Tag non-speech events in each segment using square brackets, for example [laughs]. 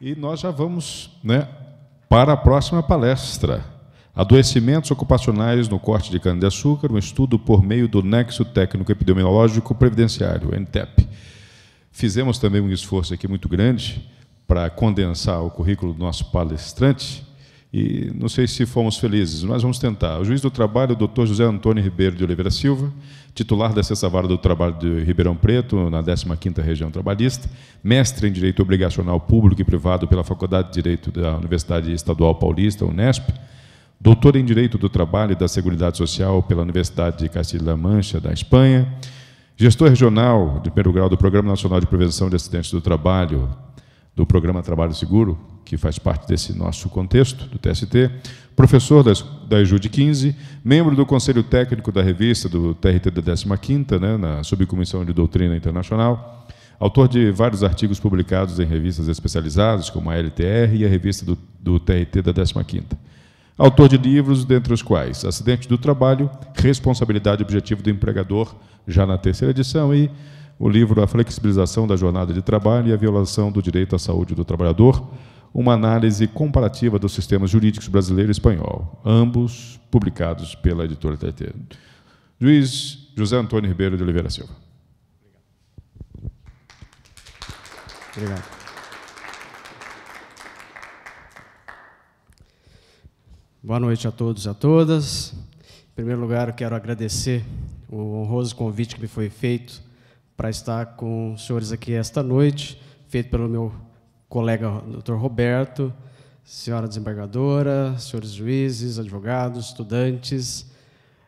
E nós já vamos né, para a próxima palestra. Adoecimentos ocupacionais no corte de cana-de-açúcar, um estudo por meio do Nexo Técnico Epidemiológico Previdenciário, NTEP. Fizemos também um esforço aqui muito grande para condensar o currículo do nosso palestrante, e não sei se fomos felizes, mas vamos tentar. O juiz do trabalho, o doutor José Antônio Ribeiro de Oliveira Silva, titular da Sexta Vara do Trabalho de Ribeirão Preto, na 15ª Região Trabalhista, mestre em Direito Obrigacional Público e Privado pela Faculdade de Direito da Universidade Estadual Paulista, Unesp, doutor em Direito do Trabalho e da Seguridade Social pela Universidade de Castilla-La Mancha, da Espanha, gestor regional de primeiro grau do Programa Nacional de Prevenção de Acidentes do Trabalho, do Programa Trabalho Seguro, que faz parte desse nosso contexto, do TST, professor das, da EJUD 15, membro do Conselho Técnico da revista do TRT da 15ª, né, na Subcomissão de Doutrina Internacional, autor de vários artigos publicados em revistas especializadas, como a LTR e a revista do, do TRT da 15ª. Autor de livros, dentre os quais Acidente do Trabalho, Responsabilidade Objetiva do Empregador, já na terceira edição, e o livro A Flexibilização da Jornada de Trabalho e a Violação do Direito à Saúde do Trabalhador, uma análise comparativa dos sistemas jurídicos brasileiro e espanhol, ambos publicados pela editora TT. Juiz José Antônio Ribeiro de Oliveira Silva. Obrigado. Boa noite a todos e a todas. Em primeiro lugar, quero agradecer o honroso convite que me foi feito para estar com os senhores aqui esta noite, feito pelo meu colega Dr. Roberto, senhora desembargadora, senhores juízes, advogados, estudantes.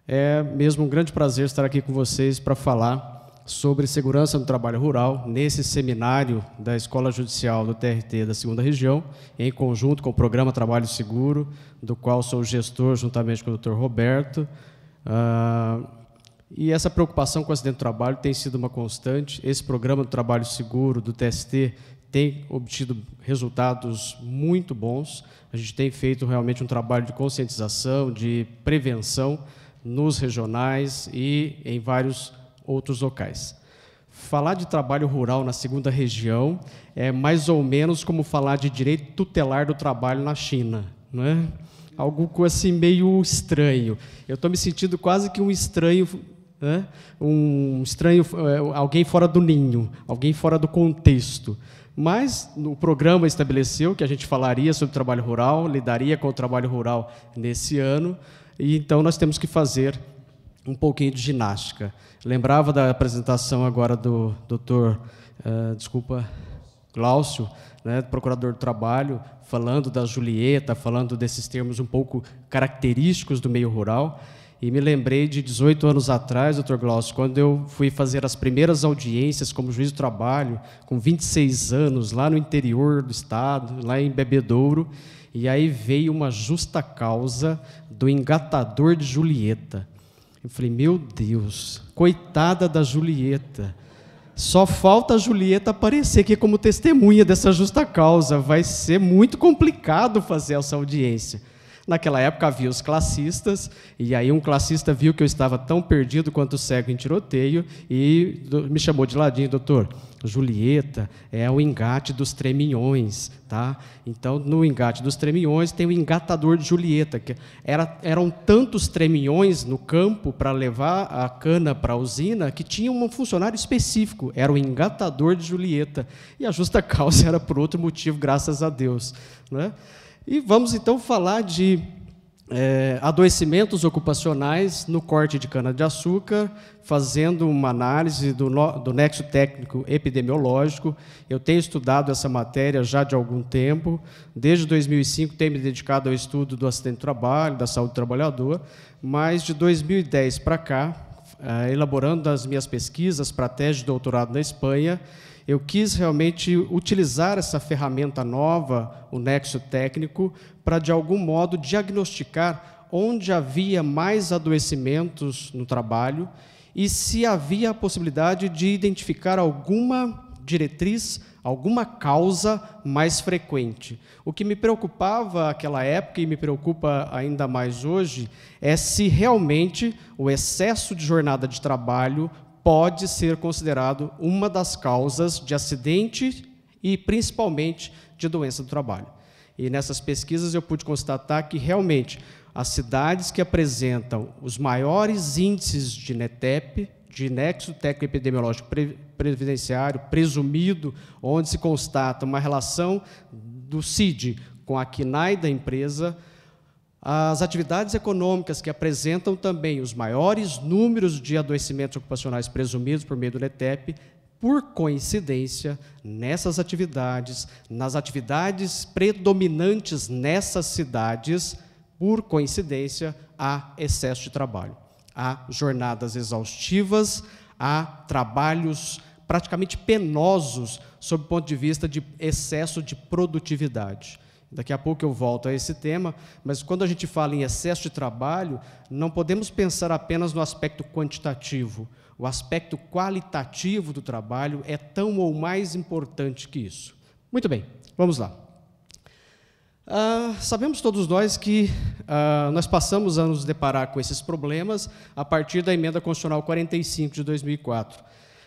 É mesmo um grande prazer estar aqui com vocês para falar sobre segurança no trabalho rural nesse seminário da Escola Judicial do TRT da Segunda Região, em conjunto com o Programa Trabalho Seguro, do qual sou gestor juntamente com o Dr. Roberto. Uh, e essa preocupação com o acidente do trabalho tem sido uma constante. Esse programa do trabalho seguro do TST tem obtido resultados muito bons. A gente tem feito realmente um trabalho de conscientização, de prevenção nos regionais e em vários outros locais. Falar de trabalho rural na segunda região é mais ou menos como falar de direito tutelar do trabalho na China, não é? Algo assim meio estranho. Eu estou me sentindo quase que um estranho né? um estranho, é, alguém fora do ninho, alguém fora do contexto. Mas o programa estabeleceu que a gente falaria sobre trabalho rural, lidaria com o trabalho rural nesse ano, e então nós temos que fazer um pouquinho de ginástica. Lembrava da apresentação agora do doutor, uh, desculpa, Glaucio, né, procurador do trabalho, falando da Julieta, falando desses termos um pouco característicos do meio rural. E me lembrei de 18 anos atrás, doutor Glaucio, quando eu fui fazer as primeiras audiências como juiz do trabalho, com 26 anos, lá no interior do estado, lá em Bebedouro, e aí veio uma justa causa do engatador de Julieta. Eu falei, meu Deus, coitada da Julieta. Só falta a Julieta aparecer aqui como testemunha dessa justa causa. Vai ser muito complicado fazer essa audiência. Naquela época havia os classistas, e aí um classista viu que eu estava tão perdido quanto cego em tiroteio e me chamou de ladinho, doutor. Julieta é o engate dos treminhões, tá? Então, no engate dos treminhões tem o engatador de Julieta, que era, eram tantos treminhões no campo para levar a cana para a usina que tinha um funcionário específico, era o engatador de Julieta. E a justa [laughs] causa era por outro motivo, graças a Deus, né? E vamos então falar de é, adoecimentos ocupacionais no corte de cana-de-açúcar, fazendo uma análise do, no, do nexo técnico epidemiológico. Eu tenho estudado essa matéria já de algum tempo, desde 2005 tenho me dedicado ao estudo do acidente de trabalho, da saúde do trabalhador, mas de 2010 para cá, é, elaborando as minhas pesquisas para tese de doutorado na Espanha, eu quis realmente utilizar essa ferramenta nova, o nexo técnico, para de algum modo diagnosticar onde havia mais adoecimentos no trabalho e se havia a possibilidade de identificar alguma diretriz, alguma causa mais frequente. O que me preocupava naquela época e me preocupa ainda mais hoje é se realmente o excesso de jornada de trabalho pode ser considerado uma das causas de acidente e principalmente de doença do trabalho. E nessas pesquisas eu pude constatar que realmente as cidades que apresentam os maiores índices de NETEP, de nexo técnico-epidemiológico previdenciário presumido, onde se constata uma relação do CID com a KNAI da empresa, as atividades econômicas que apresentam também os maiores números de adoecimentos ocupacionais presumidos por meio do LETEP, por coincidência, nessas atividades, nas atividades predominantes nessas cidades, por coincidência, há excesso de trabalho. Há jornadas exaustivas, há trabalhos praticamente penosos sob o ponto de vista de excesso de produtividade. Daqui a pouco eu volto a esse tema, mas quando a gente fala em excesso de trabalho, não podemos pensar apenas no aspecto quantitativo. O aspecto qualitativo do trabalho é tão ou mais importante que isso. Muito bem, vamos lá. Uh, sabemos todos nós que uh, nós passamos a nos deparar com esses problemas a partir da emenda constitucional 45 de 2004.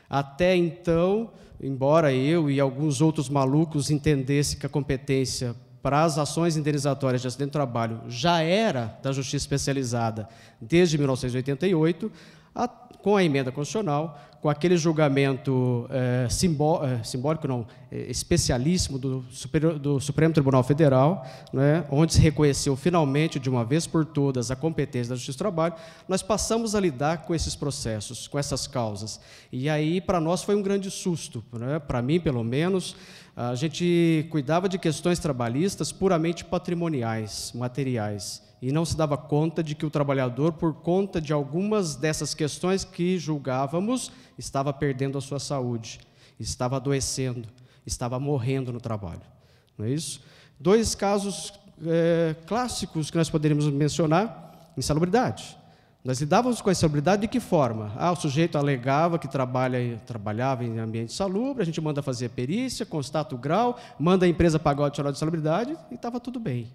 Até então, embora eu e alguns outros malucos entendessem que a competência para as ações indenizatórias de acidente de trabalho já era da Justiça Especializada desde 1988, a, com a emenda constitucional, com aquele julgamento é, simbó, é, simbólico, não, é, especialíssimo do, superior, do, Supremo Tribunal Federal, né, onde se reconheceu finalmente, de uma vez por todas, a competência da Justiça do Trabalho, nós passamos a lidar com esses processos, com essas causas. E aí, para nós, foi um grande susto, né, para mim, pelo menos, a gente cuidava de questões trabalhistas puramente patrimoniais, materiais, e não se dava conta de que o trabalhador, por conta de algumas dessas questões que julgávamos, estava perdendo a sua saúde, estava adoecendo, estava morrendo no trabalho. Não é isso? Dois casos é, clássicos que nós poderíamos mencionar: insalubridade. Nós lidávamos com a insalubridade de que forma? Ah, o sujeito alegava que trabalha, trabalhava em ambiente salubre, a gente manda fazer perícia, constata o grau, manda a empresa pagar o adicional de insalubridade e estava tudo bem.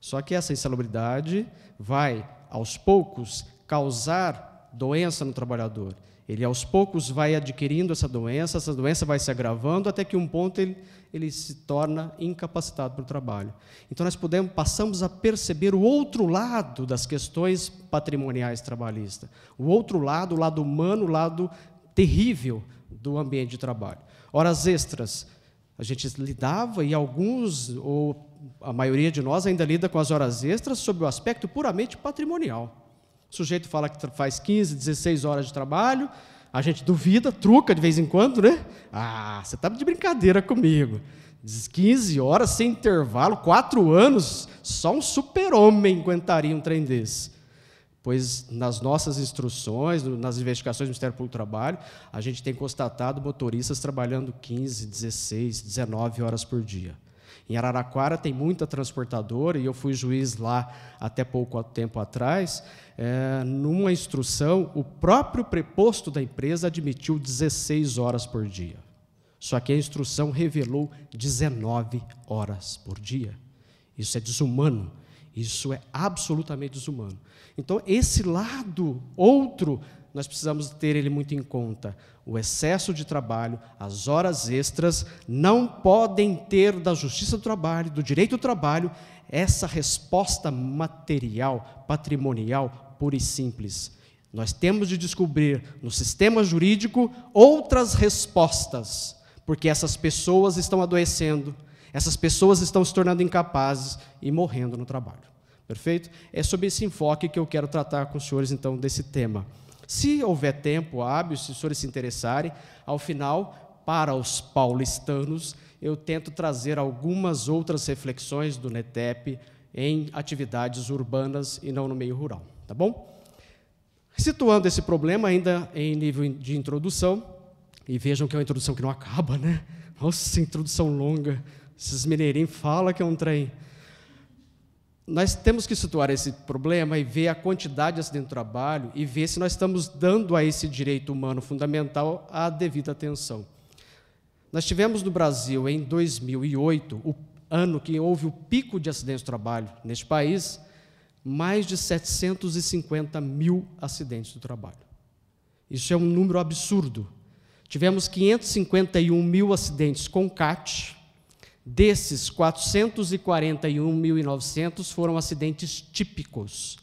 Só que essa insalubridade vai, aos poucos, causar doença no trabalhador. Ele, aos poucos, vai adquirindo essa doença, essa doença vai se agravando até que um ponto ele ele se torna incapacitado para o trabalho. Então nós podemos, passamos a perceber o outro lado das questões patrimoniais trabalhistas, o outro lado, o lado humano, o lado terrível do ambiente de trabalho. Horas extras, a gente lidava e alguns ou a maioria de nós ainda lida com as horas extras sob o aspecto puramente patrimonial. O sujeito fala que faz 15, 16 horas de trabalho, a gente duvida, truca de vez em quando, né? Ah, você está de brincadeira comigo. 15 horas sem intervalo, 4 anos, só um super-homem aguentaria um trem desse. Pois nas nossas instruções, nas investigações do Ministério Público do Trabalho, a gente tem constatado motoristas trabalhando 15, 16, 19 horas por dia. Em Araraquara tem muita transportadora, e eu fui juiz lá até pouco tempo atrás. É, numa instrução, o próprio preposto da empresa admitiu 16 horas por dia. Só que a instrução revelou 19 horas por dia. Isso é desumano. Isso é absolutamente desumano. Então, esse lado outro nós precisamos ter ele muito em conta. O excesso de trabalho, as horas extras, não podem ter da justiça do trabalho, do direito do trabalho, essa resposta material, patrimonial, pura e simples. Nós temos de descobrir no sistema jurídico outras respostas, porque essas pessoas estão adoecendo, essas pessoas estão se tornando incapazes e morrendo no trabalho. Perfeito? É sobre esse enfoque que eu quero tratar com os senhores, então, desse tema. Se houver tempo hábil, se os senhores se interessarem, ao final, para os paulistanos, eu tento trazer algumas outras reflexões do NETEP em atividades urbanas e não no meio rural, tá bom? Situando esse problema ainda em nível de introdução, e vejam que é uma introdução que não acaba, né? Nossa, introdução longa. Esses mineirinhos falam que é um trem nós temos que situar esse problema e ver a quantidade de acidente de trabalho e ver se nós estamos dando a esse direito humano fundamental a devida atenção. Nós tivemos no Brasil, em 2008, o ano que houve o pico de acidentes de trabalho neste país, mais de 750 mil acidentes de trabalho. Isso é um número absurdo. Tivemos 551 mil acidentes com CAT, Desses, 441.900 foram acidentes típicos.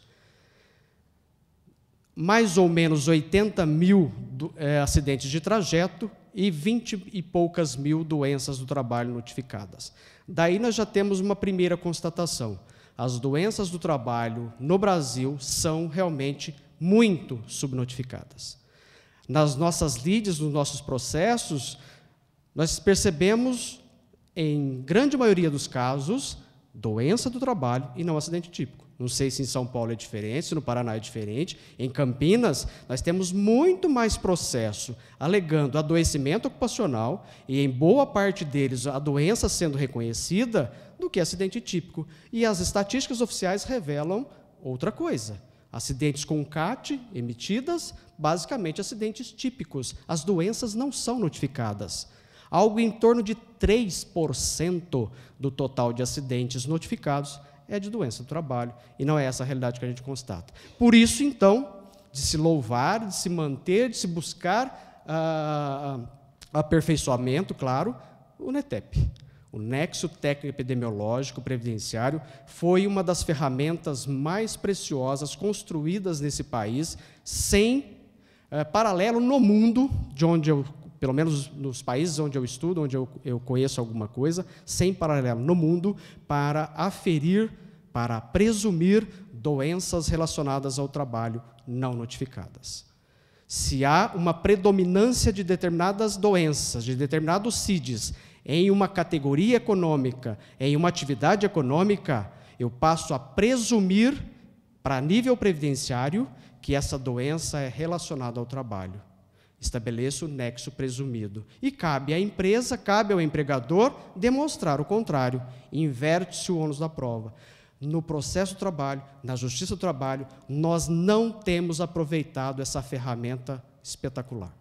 Mais ou menos 80 mil é, acidentes de trajeto e 20 e poucas mil doenças do trabalho notificadas. Daí nós já temos uma primeira constatação. As doenças do trabalho no Brasil são realmente muito subnotificadas. Nas nossas leads, nos nossos processos, nós percebemos em grande maioria dos casos, doença do trabalho e não acidente típico. Não sei se em São Paulo é diferente, se no Paraná é diferente. Em Campinas, nós temos muito mais processo alegando adoecimento ocupacional e, em boa parte deles, a doença sendo reconhecida do que acidente típico. E as estatísticas oficiais revelam outra coisa. Acidentes com CAT emitidas, basicamente acidentes típicos. As doenças não são notificadas. Algo em torno de 3% do total de acidentes notificados é de doença do trabalho, e não é essa a realidade que a gente constata. Por isso, então, de se louvar, de se manter, de se buscar ah, ah aperfeiçoamento, claro, o NETEP. O Nexo Técnico Epidemiológico Previdenciário foi uma das ferramentas mais preciosas construídas nesse país, sem é, paralelo no mundo, de onde eu pelo menos nos países onde eu estudo, onde eu, eu conheço alguma coisa, sem paralelo no mundo, para aferir, para presumir doenças relacionadas ao trabalho não notificadas. Se há uma predominância de determinadas doenças, de determinados CIDs, em uma categoria econômica, em uma atividade econômica, eu passo a presumir, para nível previdenciário, que essa doença é relacionada ao trabalho. Estabeleça o nexo presumido. E cabe à empresa, cabe ao empregador demonstrar o contrário. Inverte-se o ônus da prova. No processo do trabalho, na justiça do trabalho, nós não temos aproveitado essa ferramenta espetacular.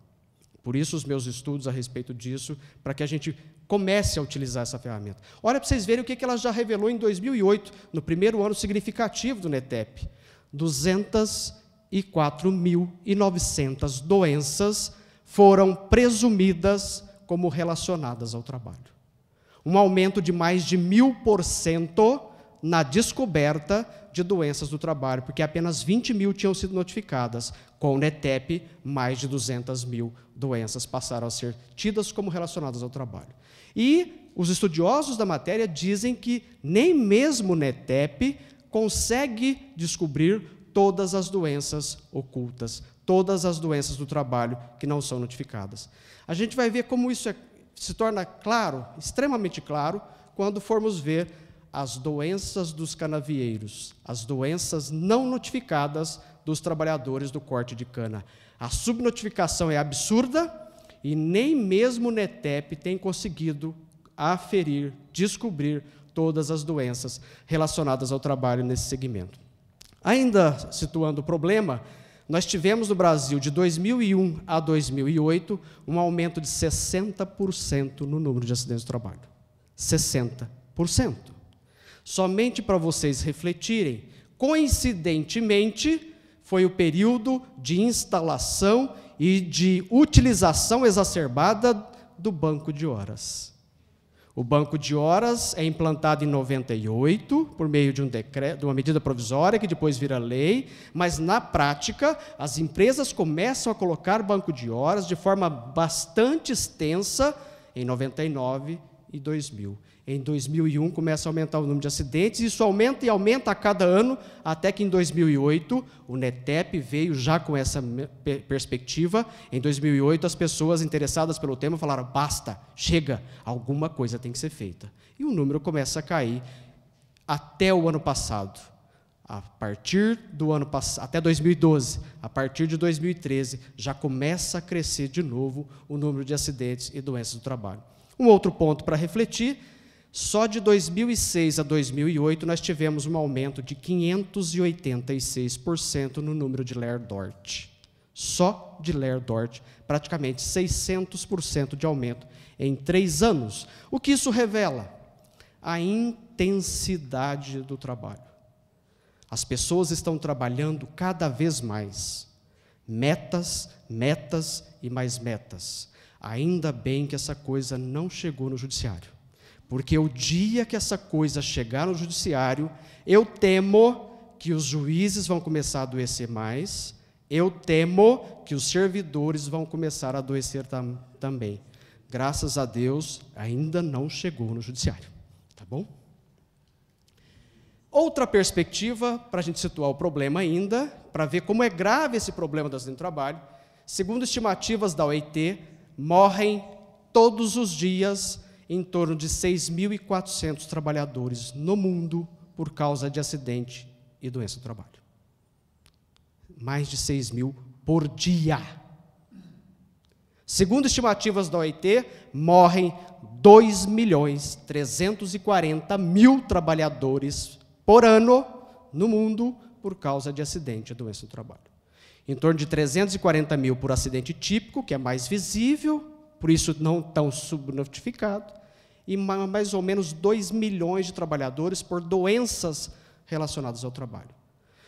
Por isso, os meus estudos a respeito disso, para que a gente comece a utilizar essa ferramenta. Olha para vocês verem o que ela já revelou em 2008, no primeiro ano significativo do NETEP. 200 e 4.900 doenças foram presumidas como relacionadas ao trabalho. Um aumento de mais de mil por cento na descoberta de doenças do trabalho, porque apenas 20 mil tinham sido notificadas. Com o NETEP, mais de 200 mil doenças passaram a ser tidas como relacionadas ao trabalho. E os estudiosos da matéria dizem que nem mesmo o NETEP consegue descobrir todas as doenças ocultas, todas as doenças do trabalho que não são notificadas. A gente vai ver como isso é, se torna claro, extremamente claro, quando formos ver as doenças dos canavieiros, as doenças não notificadas dos trabalhadores do corte de cana. A subnotificação é absurda e nem mesmo o NETEP tem conseguido aferir, descobrir todas as doenças relacionadas ao trabalho nesse segmento. Ainda situando o problema, nós tivemos no Brasil, de 2001 a 2008, um aumento de 60% no número de acidentes de trabalho. 60%. Somente para vocês refletirem, coincidentemente, foi o período de instalação e de utilização exacerbada do banco de horas. O banco de horas é implantado em 98 por meio de um decreto, de uma medida provisória que depois vira lei, mas na prática as empresas começam a colocar banco de horas de forma bastante extensa em 99 e 2000. Em 2001 começa a aumentar o número de acidentes, isso aumenta e aumenta a cada ano, até que em 2008 o NETEP veio já com essa perspectiva. Em 2008 as pessoas interessadas pelo tema falaram: basta, chega, alguma coisa tem que ser feita. E o número começa a cair até o ano passado. A partir do ano passado, até 2012, a partir de 2013, já começa a crescer de novo o número de acidentes e doenças do trabalho. Um outro ponto para refletir só de 2006 a 2008, nós tivemos um aumento de 586% no número de Dort. Só de Dort, praticamente 600% de aumento em três anos. O que isso revela? A intensidade do trabalho. As pessoas estão trabalhando cada vez mais. Metas, metas e mais metas. Ainda bem que essa coisa não chegou no judiciário. Porque o dia que essa coisa chegar no judiciário, eu temo que os juízes vão começar a adoecer mais, eu temo que os servidores vão começar a adoecer tam também. Graças a Deus, ainda não chegou no judiciário, tá bom? Outra perspectiva para a gente situar o problema ainda, para ver como é grave esse problema do acidente trabalho, segundo estimativas da OIT, morrem todos os dias em torno de 6.400 trabalhadores no mundo por causa de acidente e doença do trabalho. Mais de 6 mil por dia. Segundo estimativas da OIT, morrem 2 milhões 340 mil trabalhadores por ano no mundo por causa de acidente e doença do trabalho. Em torno de 340 mil por acidente típico, que é mais visível, por isso não tão subnotificado, e mais ou menos 2 milhões de trabalhadores por doenças relacionadas ao trabalho.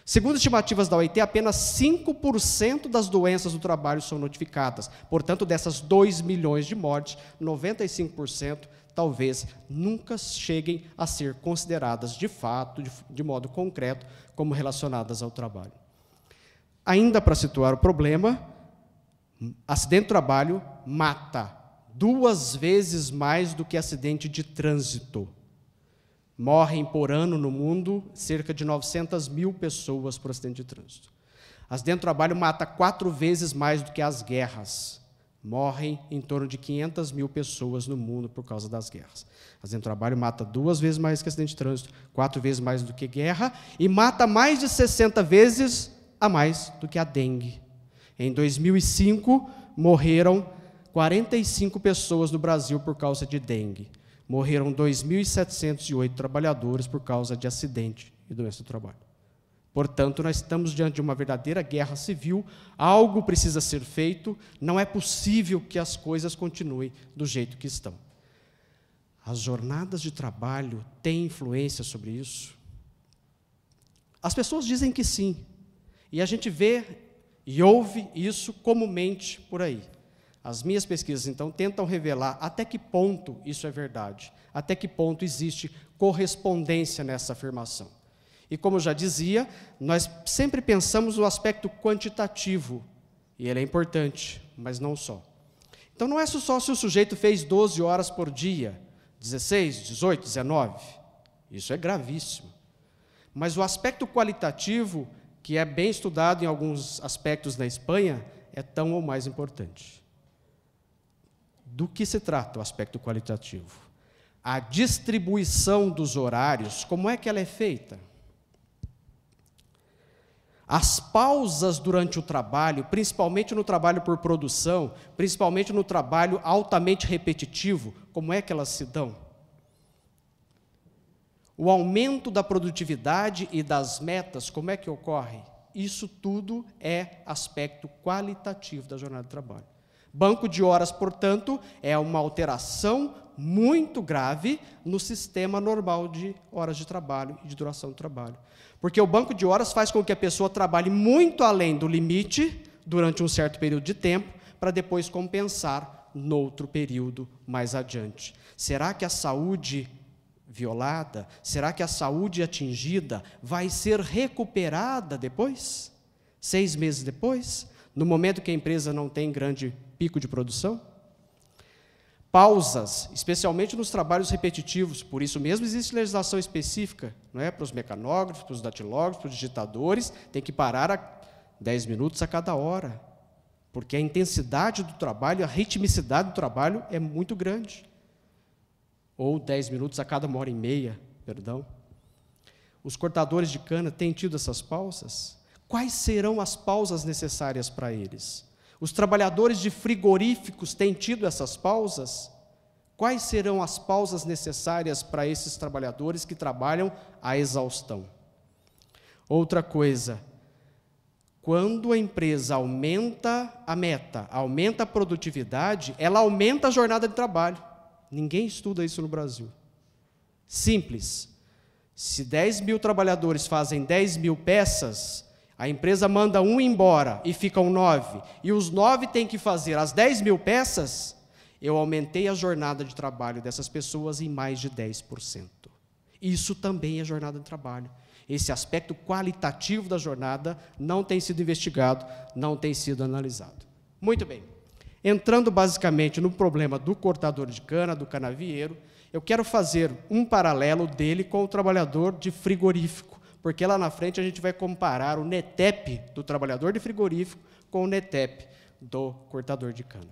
Segundo estimativas da OIT, apenas 5% das doenças do trabalho são notificadas. Portanto, dessas 2 milhões de mortes, 95% talvez nunca cheguem a ser consideradas de fato, de, de modo concreto, como relacionadas ao trabalho. Ainda para situar o problema, acidente de trabalho mata duas vezes mais do que acidente de trânsito. Morrem por ano no mundo cerca de 900 mil pessoas por acidente de trânsito. Acidente de trabalho mata quatro vezes mais do que as guerras. Morrem em torno de 500 mil pessoas no mundo por causa das guerras. Acidente de trabalho mata duas vezes mais que acidente de trânsito, quatro vezes mais do que guerra e mata mais de 60 vezes a mais do que a dengue. Em 2005, morreram 45 pessoas no Brasil por causa de dengue. Morreram 2.708 trabalhadores por causa de acidente e doença do trabalho. Portanto, nós estamos diante de uma verdadeira guerra civil, algo precisa ser feito, não é possível que as coisas continuem do jeito que estão. As jornadas de trabalho têm influência sobre isso? As pessoas dizem que sim, e a gente vê e ouve isso comumente por aí. As minhas pesquisas, então, tentam revelar até que ponto isso é verdade, até que ponto existe correspondência nessa afirmação. E como eu já dizia, nós sempre pensamos no aspecto quantitativo, e ele é importante, mas não só. Então não é só se o sujeito fez 12 horas por dia, 16, 18, 19. Isso é gravíssimo. Mas o aspecto qualitativo, que é bem estudado em alguns aspectos na Espanha, é tão ou mais importante. Do que se trata o aspecto qualitativo? A distribuição dos horários, como é que ela é feita? As pausas durante o trabalho, principalmente no trabalho por produção, principalmente no trabalho altamente repetitivo, como é que elas se dão? O aumento da produtividade e das metas, como é que ocorre? Isso tudo é aspecto qualitativo da jornada de trabalho. Banco de horas, portanto, é uma alteração muito grave no sistema normal de horas de trabalho e de duração do trabalho. Porque o banco de horas faz com que a pessoa trabalhe muito além do limite durante um certo período de tempo para depois compensar noutro período mais adiante. Será que a saúde violada, será que a saúde atingida vai ser recuperada depois? Seis meses depois? no momento que a empresa não tem grande pico de produção? Pausas, especialmente nos trabalhos repetitivos, por isso mesmo existe legislação específica não é? para os mecanógrafos, para os datilógrafos, para os digitadores, tem que parar a 10 minutos a cada hora, porque a intensidade do trabalho, a ritmicidade do trabalho é muito grande. Ou 10 minutos a cada uma hora e meia, perdão. Os cortadores de cana têm tido essas pausas? quais serão as pausas necessárias para eles? Os trabalhadores de frigoríficos têm tido essas pausas? Quais serão as pausas necessárias para esses trabalhadores que trabalham à exaustão? Outra coisa, quando a empresa aumenta a meta, aumenta a produtividade, ela aumenta a jornada de trabalho. Ninguém estuda isso no Brasil. Simples. Se 10 mil trabalhadores fazem 10 mil peças, a empresa manda um embora e ficam nove, e os nove têm que fazer as 10 mil peças, eu aumentei a jornada de trabalho dessas pessoas em mais de 10%. Isso também é jornada de trabalho. Esse aspecto qualitativo da jornada não tem sido investigado, não tem sido analisado. Muito bem. Entrando basicamente no problema do cortador de cana, do canavieiro, eu quero fazer um paralelo dele com o trabalhador de frigorífico porque lá na frente a gente vai comparar o NETEP do trabalhador de frigorífico com o NETEP do cortador de cana.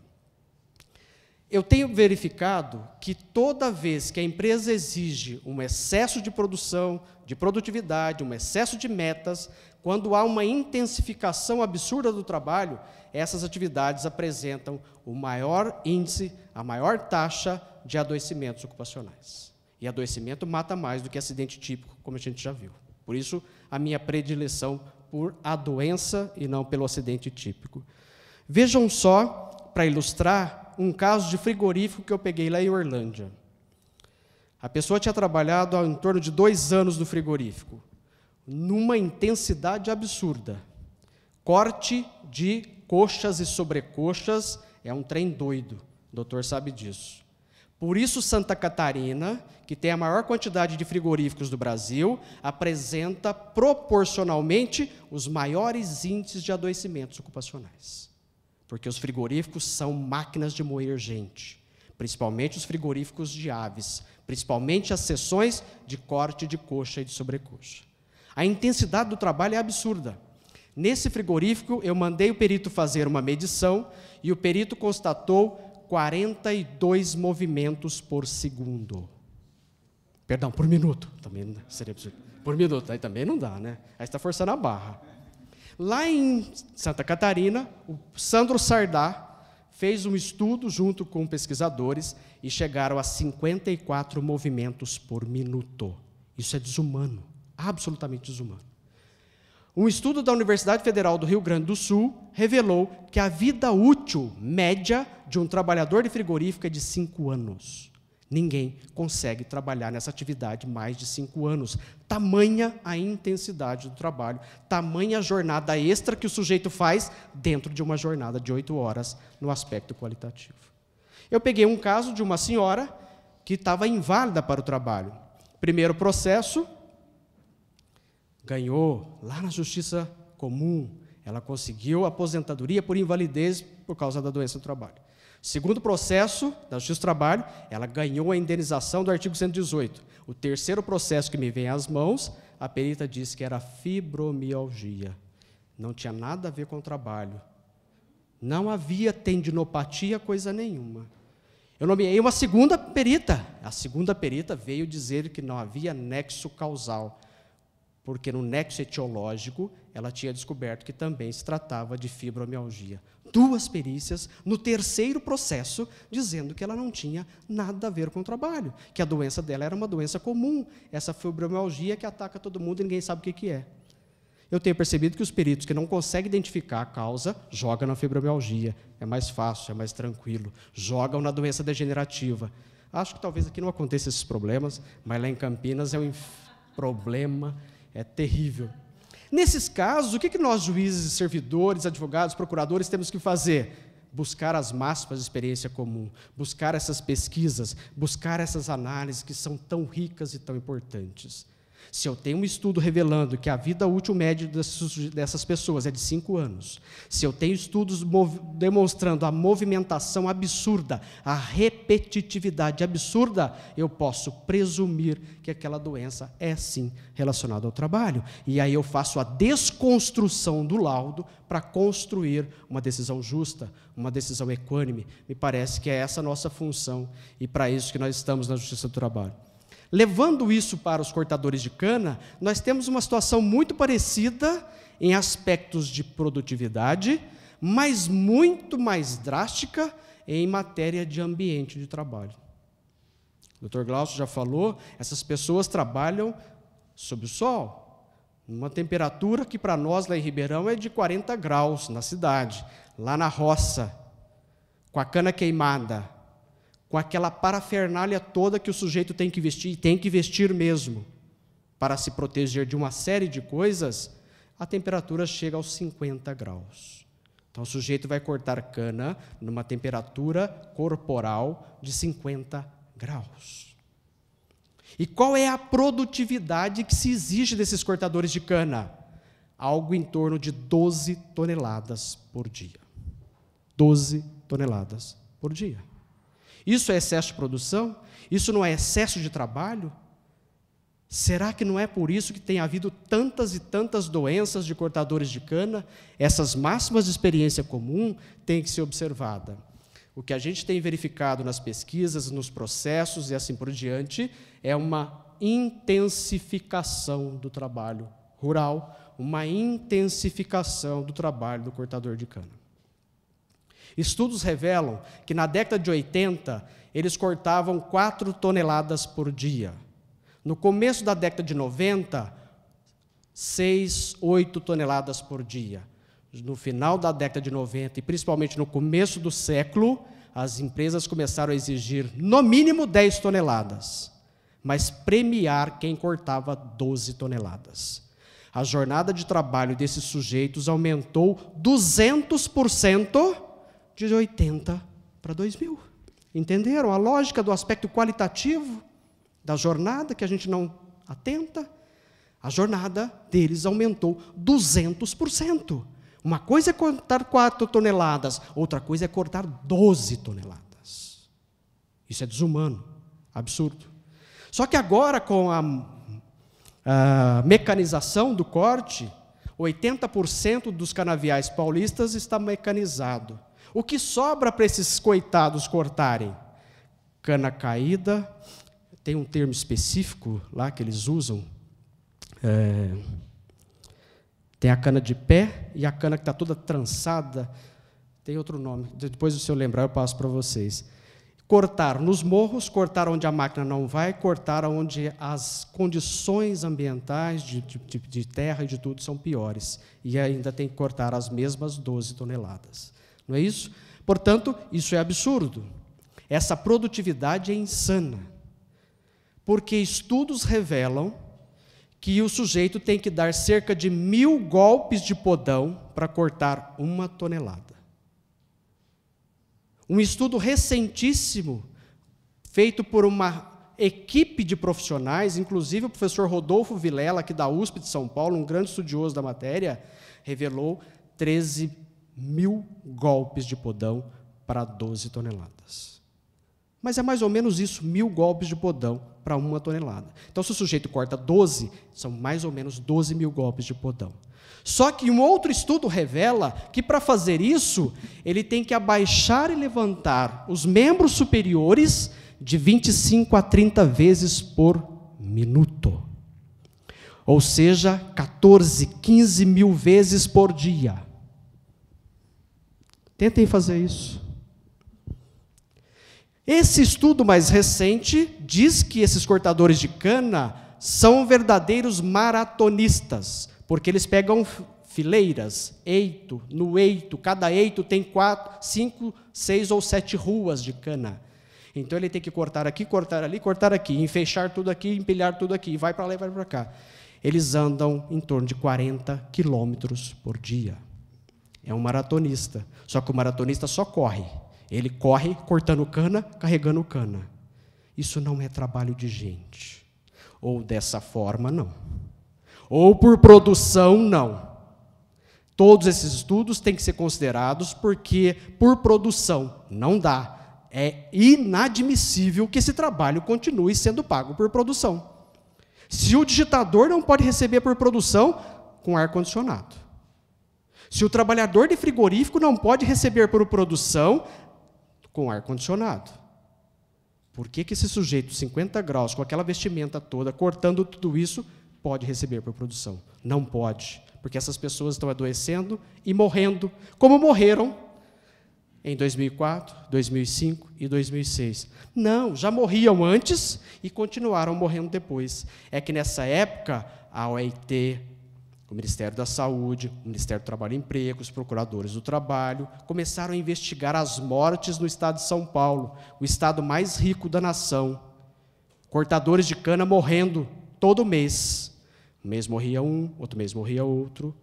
Eu tenho verificado que toda vez que a empresa exige um excesso de produção, de produtividade, um excesso de metas, quando há uma intensificação absurda do trabalho, essas atividades apresentam o maior índice, a maior taxa de adoecimentos ocupacionais. E adoecimento mata mais do que acidente típico, como a gente já viu. Por isso, a minha predileção por a doença e não pelo acidente típico. Vejam só, para ilustrar, um caso de frigorífico que eu peguei lá em Orlândia. A pessoa tinha trabalhado há em torno de dois anos no frigorífico, numa intensidade absurda. Corte de coxas e sobrecoxas é um trem doido, o doutor sabe disso. Por isso, Santa Catarina, que tem a maior quantidade de frigoríficos do Brasil, apresenta proporcionalmente os maiores índices de adoecimentos ocupacionais. Porque os frigoríficos são máquinas de moer gente, principalmente os frigoríficos de aves, principalmente as seções de corte de coxa e de sobrecoxa. A intensidade do trabalho é absurda. Nesse frigorífico, eu mandei o perito fazer uma medição e o perito constatou 42 movimentos por segundo. Perdão, por minuto. Também seria Por minuto, aí também não dá, né? Aí está forçando a barra. Lá em Santa Catarina, o Sandro Sardá fez um estudo junto com pesquisadores e chegaram a 54 movimentos por minuto. Isso é desumano, absolutamente desumano. Um estudo da Universidade Federal do Rio Grande do Sul revelou que a vida útil média de um trabalhador de frigorífico é de cinco anos. Ninguém consegue trabalhar nessa atividade mais de cinco anos. Tamanha a intensidade do trabalho, tamanha a jornada extra que o sujeito faz dentro de uma jornada de oito horas no aspecto qualitativo. Eu peguei um caso de uma senhora que estava inválida para o trabalho. Primeiro processo, ganhou lá na justiça comum, ela conseguiu aposentadoria por invalidez por causa da doença do trabalho. Segundo processo da Justiça do Trabalho, ela ganhou a indenização do artigo 118. O terceiro processo que me vem às mãos, a perita disse que era fibromialgia. Não tinha nada a ver com o trabalho. Não havia tendinopatia, coisa nenhuma. Eu nomeei uma segunda perita. A segunda perita veio dizer que não havia nexo causal porque no nexo etiológico ela tinha descoberto que também se tratava de fibromialgia. Duas perícias no terceiro processo, dizendo que ela não tinha nada a ver com o trabalho, que a doença dela era uma doença comum, essa fibromialgia que ataca todo mundo e ninguém sabe o que é. Eu tenho percebido que os peritos que não conseguem identificar a causa jogam na fibromialgia, é mais fácil, é mais tranquilo, jogam na doença degenerativa. Acho que talvez aqui não aconteça esses problemas, mas lá em Campinas é um problema é terrível. Nesses casos, o que, nós, juízes, servidores, advogados, procuradores, temos que fazer? buscar as mapas de experiência comum, buscar essas pesquisas, buscar essas análises que são tão ricas e tão importantes. Se eu tenho um estudo revelando que a vida útil média dessas pessoas é de cinco anos, se eu tenho estudos demonstrando a movimentação absurda, a repetitividade absurda, eu posso presumir que aquela doença é sim relacionada ao trabalho. E aí eu faço a desconstrução do laudo para construir uma decisão justa, uma decisão equânime. Me parece que é essa a nossa função e para isso que nós estamos na Justiça do Trabalho. Levando isso para os cortadores de cana, nós temos uma situação muito parecida em aspectos de produtividade, mas muito mais drástica em matéria de ambiente de trabalho. O Dr. Glaucio já falou, essas pessoas trabalham sob o sol, numa temperatura que para nós lá em Ribeirão é de 40 graus na cidade, lá na roça, com a cana queimada, com aquela parafernália toda que o sujeito tem que vestir, e tem que vestir mesmo, para se proteger de uma série de coisas, a temperatura chega aos 50 graus. Então, o sujeito vai cortar cana numa temperatura corporal de 50 graus. E qual é a produtividade que se exige desses cortadores de cana? Algo em torno de 12 toneladas por dia. 12 toneladas por dia. Isso é excesso de produção? Isso não é excesso de trabalho? Será que não é por isso que tem havido tantas e tantas doenças de cortadores de cana? Essas máximas de experiência comum têm que ser observada. O que a gente tem verificado nas pesquisas, nos processos e assim por diante, é uma intensificação do trabalho rural, uma intensificação do trabalho do cortador de cana. Estudos revelam que na década de 80 eles cortavam 4 toneladas por dia. No começo da década de 90, 6, 8 toneladas por dia. No final da década de 90 e principalmente no começo do século, as empresas começaram a exigir no mínimo 10 toneladas, mas premiar quem cortava 12 toneladas. A jornada de trabalho desses sujeitos aumentou 200% de 80 para 2000. Entenderam a lógica do aspecto qualitativo da jornada que a gente não atenta? A jornada deles aumentou 200%. Uma coisa é cortar 4 toneladas, outra coisa é cortar 12 toneladas. Isso é desumano, absurdo. Só que agora, com a, a mecanização do corte, 80% dos canaviais paulistas está mecanizado. O que sobra para esses coitados cortarem? Cana caída, tem um termo específico lá que eles usam. É, tem a cana de pé e a cana que está toda trançada. Tem outro nome. Depois, se eu lembrar, eu passo para vocês. Cortar nos morros, cortar onde a máquina não vai, cortar onde as condições ambientais de, de, de terra e de tudo são piores. E ainda tem que cortar as mesmas 12 toneladas. Não é isso? Portanto, isso é absurdo. Essa produtividade é insana. Porque estudos revelam que o sujeito tem que dar cerca de mil golpes de podão para cortar uma tonelada. Um estudo recentíssimo, feito por uma equipe de profissionais, inclusive o professor Rodolfo Vilela, aqui da USP de São Paulo, um grande estudioso da matéria, revelou 13 mil golpes de podão para 12 toneladas. Mas é mais ou menos isso, mil golpes de podão para uma tonelada. Então, se o sujeito corta 12, são mais ou menos 12 mil golpes de podão. Só que um outro estudo revela que para fazer isso, ele tem que abaixar e levantar os membros superiores de 25 a 30 vezes por minuto. Ou seja, 14, 15 mil vezes por dia. Tentem fazer isso. Esse estudo mais recente diz que esses cortadores de cana são verdadeiros maratonistas, porque eles pegam fileiras, eito, no eito, cada eito tem quatro, cinco, seis ou sete ruas de cana. Então ele tem que cortar aqui, cortar ali, cortar aqui, enfeixar tudo aqui, empilhar tudo aqui, vai para lá e vai para cá. Eles andam em torno de 40 quilômetros por dia é um maratonista. Só que o maratonista só corre. Ele corre cortando cana, carregando cana. Isso não é trabalho de gente. Ou dessa forma, não. Ou por produção, não. Todos esses estudos têm que ser considerados porque, por produção, não dá. É inadmissível que esse trabalho continue sendo pago por produção. Se o digitador não pode receber por produção, com ar-condicionado. Se o trabalhador de frigorífico não pode receber por produção com ar-condicionado. Por que, que esse sujeito, 50 graus, com aquela vestimenta toda, cortando tudo isso, pode receber por produção? Não pode, porque essas pessoas estão adoecendo e morrendo, como morreram em 2004, 2005 e 2006. Não, já morriam antes e continuaram morrendo depois. É que nessa época a OIT, o Ministério da Saúde, o Ministério do Trabalho e Emprego, os procuradores do trabalho, começaram a investigar as mortes no estado de São Paulo, o estado mais rico da nação. Cortadores de cana morrendo todo mês. Um mês morria um, outro mês morria outro.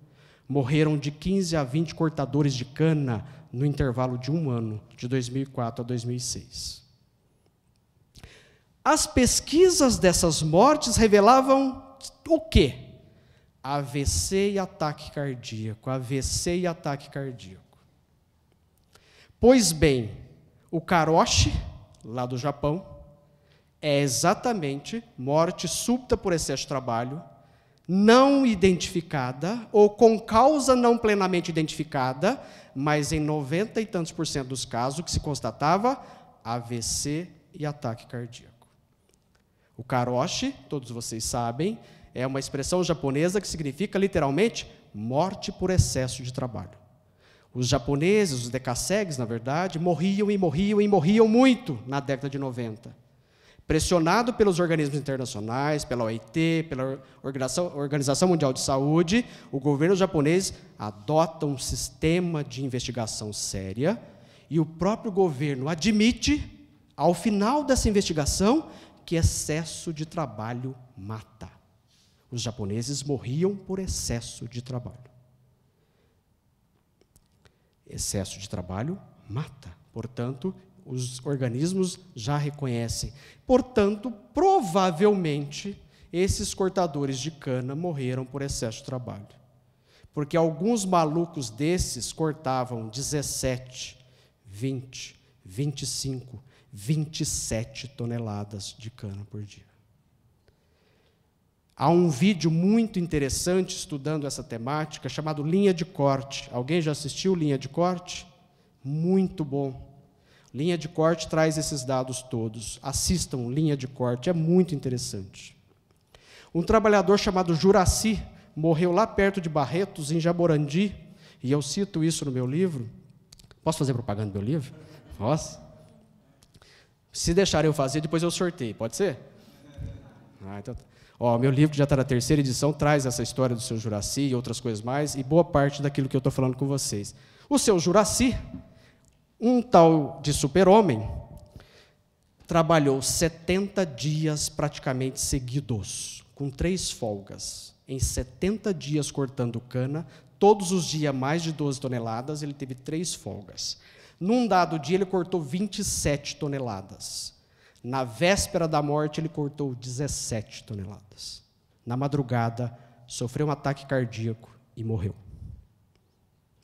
Morreram de 15 a 20 cortadores de cana no intervalo de um ano, de 2004 a 2006. As pesquisas dessas mortes revelavam o quê? AVC e ataque cardíaco, AVC e ataque cardíaco. Pois bem, o karoshi, lá do Japão, é exatamente morte súbita por excesso de trabalho, não identificada ou com causa não plenamente identificada, mas em 90 e tantos por cento dos casos que se constatava AVC e ataque cardíaco. O karoshi, todos vocês sabem, é uma expressão japonesa que significa literalmente morte por excesso de trabalho. Os japoneses, os decassegues, na verdade, morriam e morriam e morriam muito na década de 90. Pressionado pelos organismos internacionais, pela OIT, pela Organização Mundial de Saúde, o governo japonês adota um sistema de investigação séria e o próprio governo admite, ao final dessa investigação, que excesso de trabalho mata. Os japoneses morriam por excesso de trabalho. Excesso de trabalho mata. Portanto, os organismos já reconhecem. Portanto, provavelmente, esses cortadores de cana morreram por excesso de trabalho. Porque alguns malucos desses cortavam 17, 20, 25, 27 toneladas de cana por dia. Há um vídeo muito interessante estudando essa temática chamado Linha de Corte. Alguém já assistiu Linha de Corte? Muito bom. Linha de Corte traz esses dados todos. Assistam Linha de Corte, é muito interessante. Um trabalhador chamado Juraci morreu lá perto de Barretos, em Jaborandi, e eu cito isso no meu livro. Posso fazer propaganda do meu livro? Posso? Se deixarem eu fazer, depois eu sorteio, pode ser? Ah, então tá. Ó, meu livro, que já está na terceira edição, traz essa história do seu Juraci e outras coisas mais, e boa parte daquilo que eu estou falando com vocês. O seu Juraci, um tal de super-homem, trabalhou 70 dias praticamente seguidos, com três folgas. Em 70 dias cortando cana, todos os dias mais de 12 toneladas, ele teve três folgas. Num dado dia, ele cortou 27 toneladas. Na véspera da morte, ele cortou 17 toneladas. Na madrugada, sofreu um ataque cardíaco e morreu.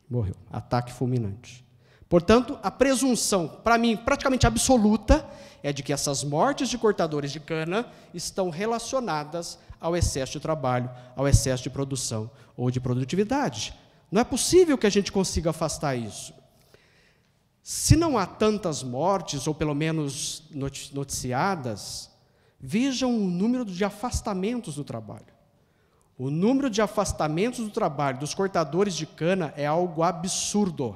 Morreu. Ataque fulminante. Portanto, a presunção, para mim, praticamente absoluta, é de que essas mortes de cortadores de cana estão relacionadas ao excesso de trabalho, ao excesso de produção ou de produtividade. Não é possível que a gente consiga afastar isso. Se não há tantas mortes, ou pelo menos noticiadas, vejam o número de afastamentos do trabalho. O número de afastamentos do trabalho dos cortadores de cana é algo absurdo.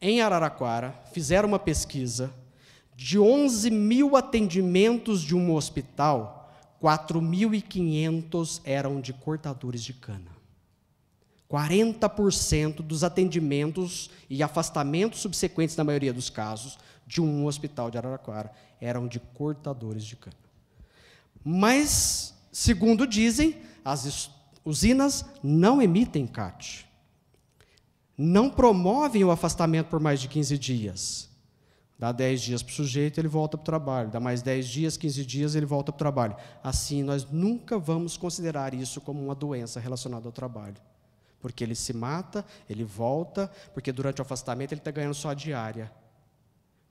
Em Araraquara, fizeram uma pesquisa de 11 mil atendimentos de um hospital, 4.500 eram de cortadores de cana. 40% dos atendimentos e afastamentos subsequentes, na maioria dos casos, de um hospital de Araraquara eram de cortadores de cana. Mas, segundo dizem, as usinas não emitem CAT, não promovem o afastamento por mais de 15 dias. Dá 10 dias para o sujeito, ele volta para o trabalho. Dá mais 10 dias, 15 dias, ele volta para o trabalho. Assim, nós nunca vamos considerar isso como uma doença relacionada ao trabalho. Porque ele se mata, ele volta, porque durante o afastamento ele está ganhando só a diária.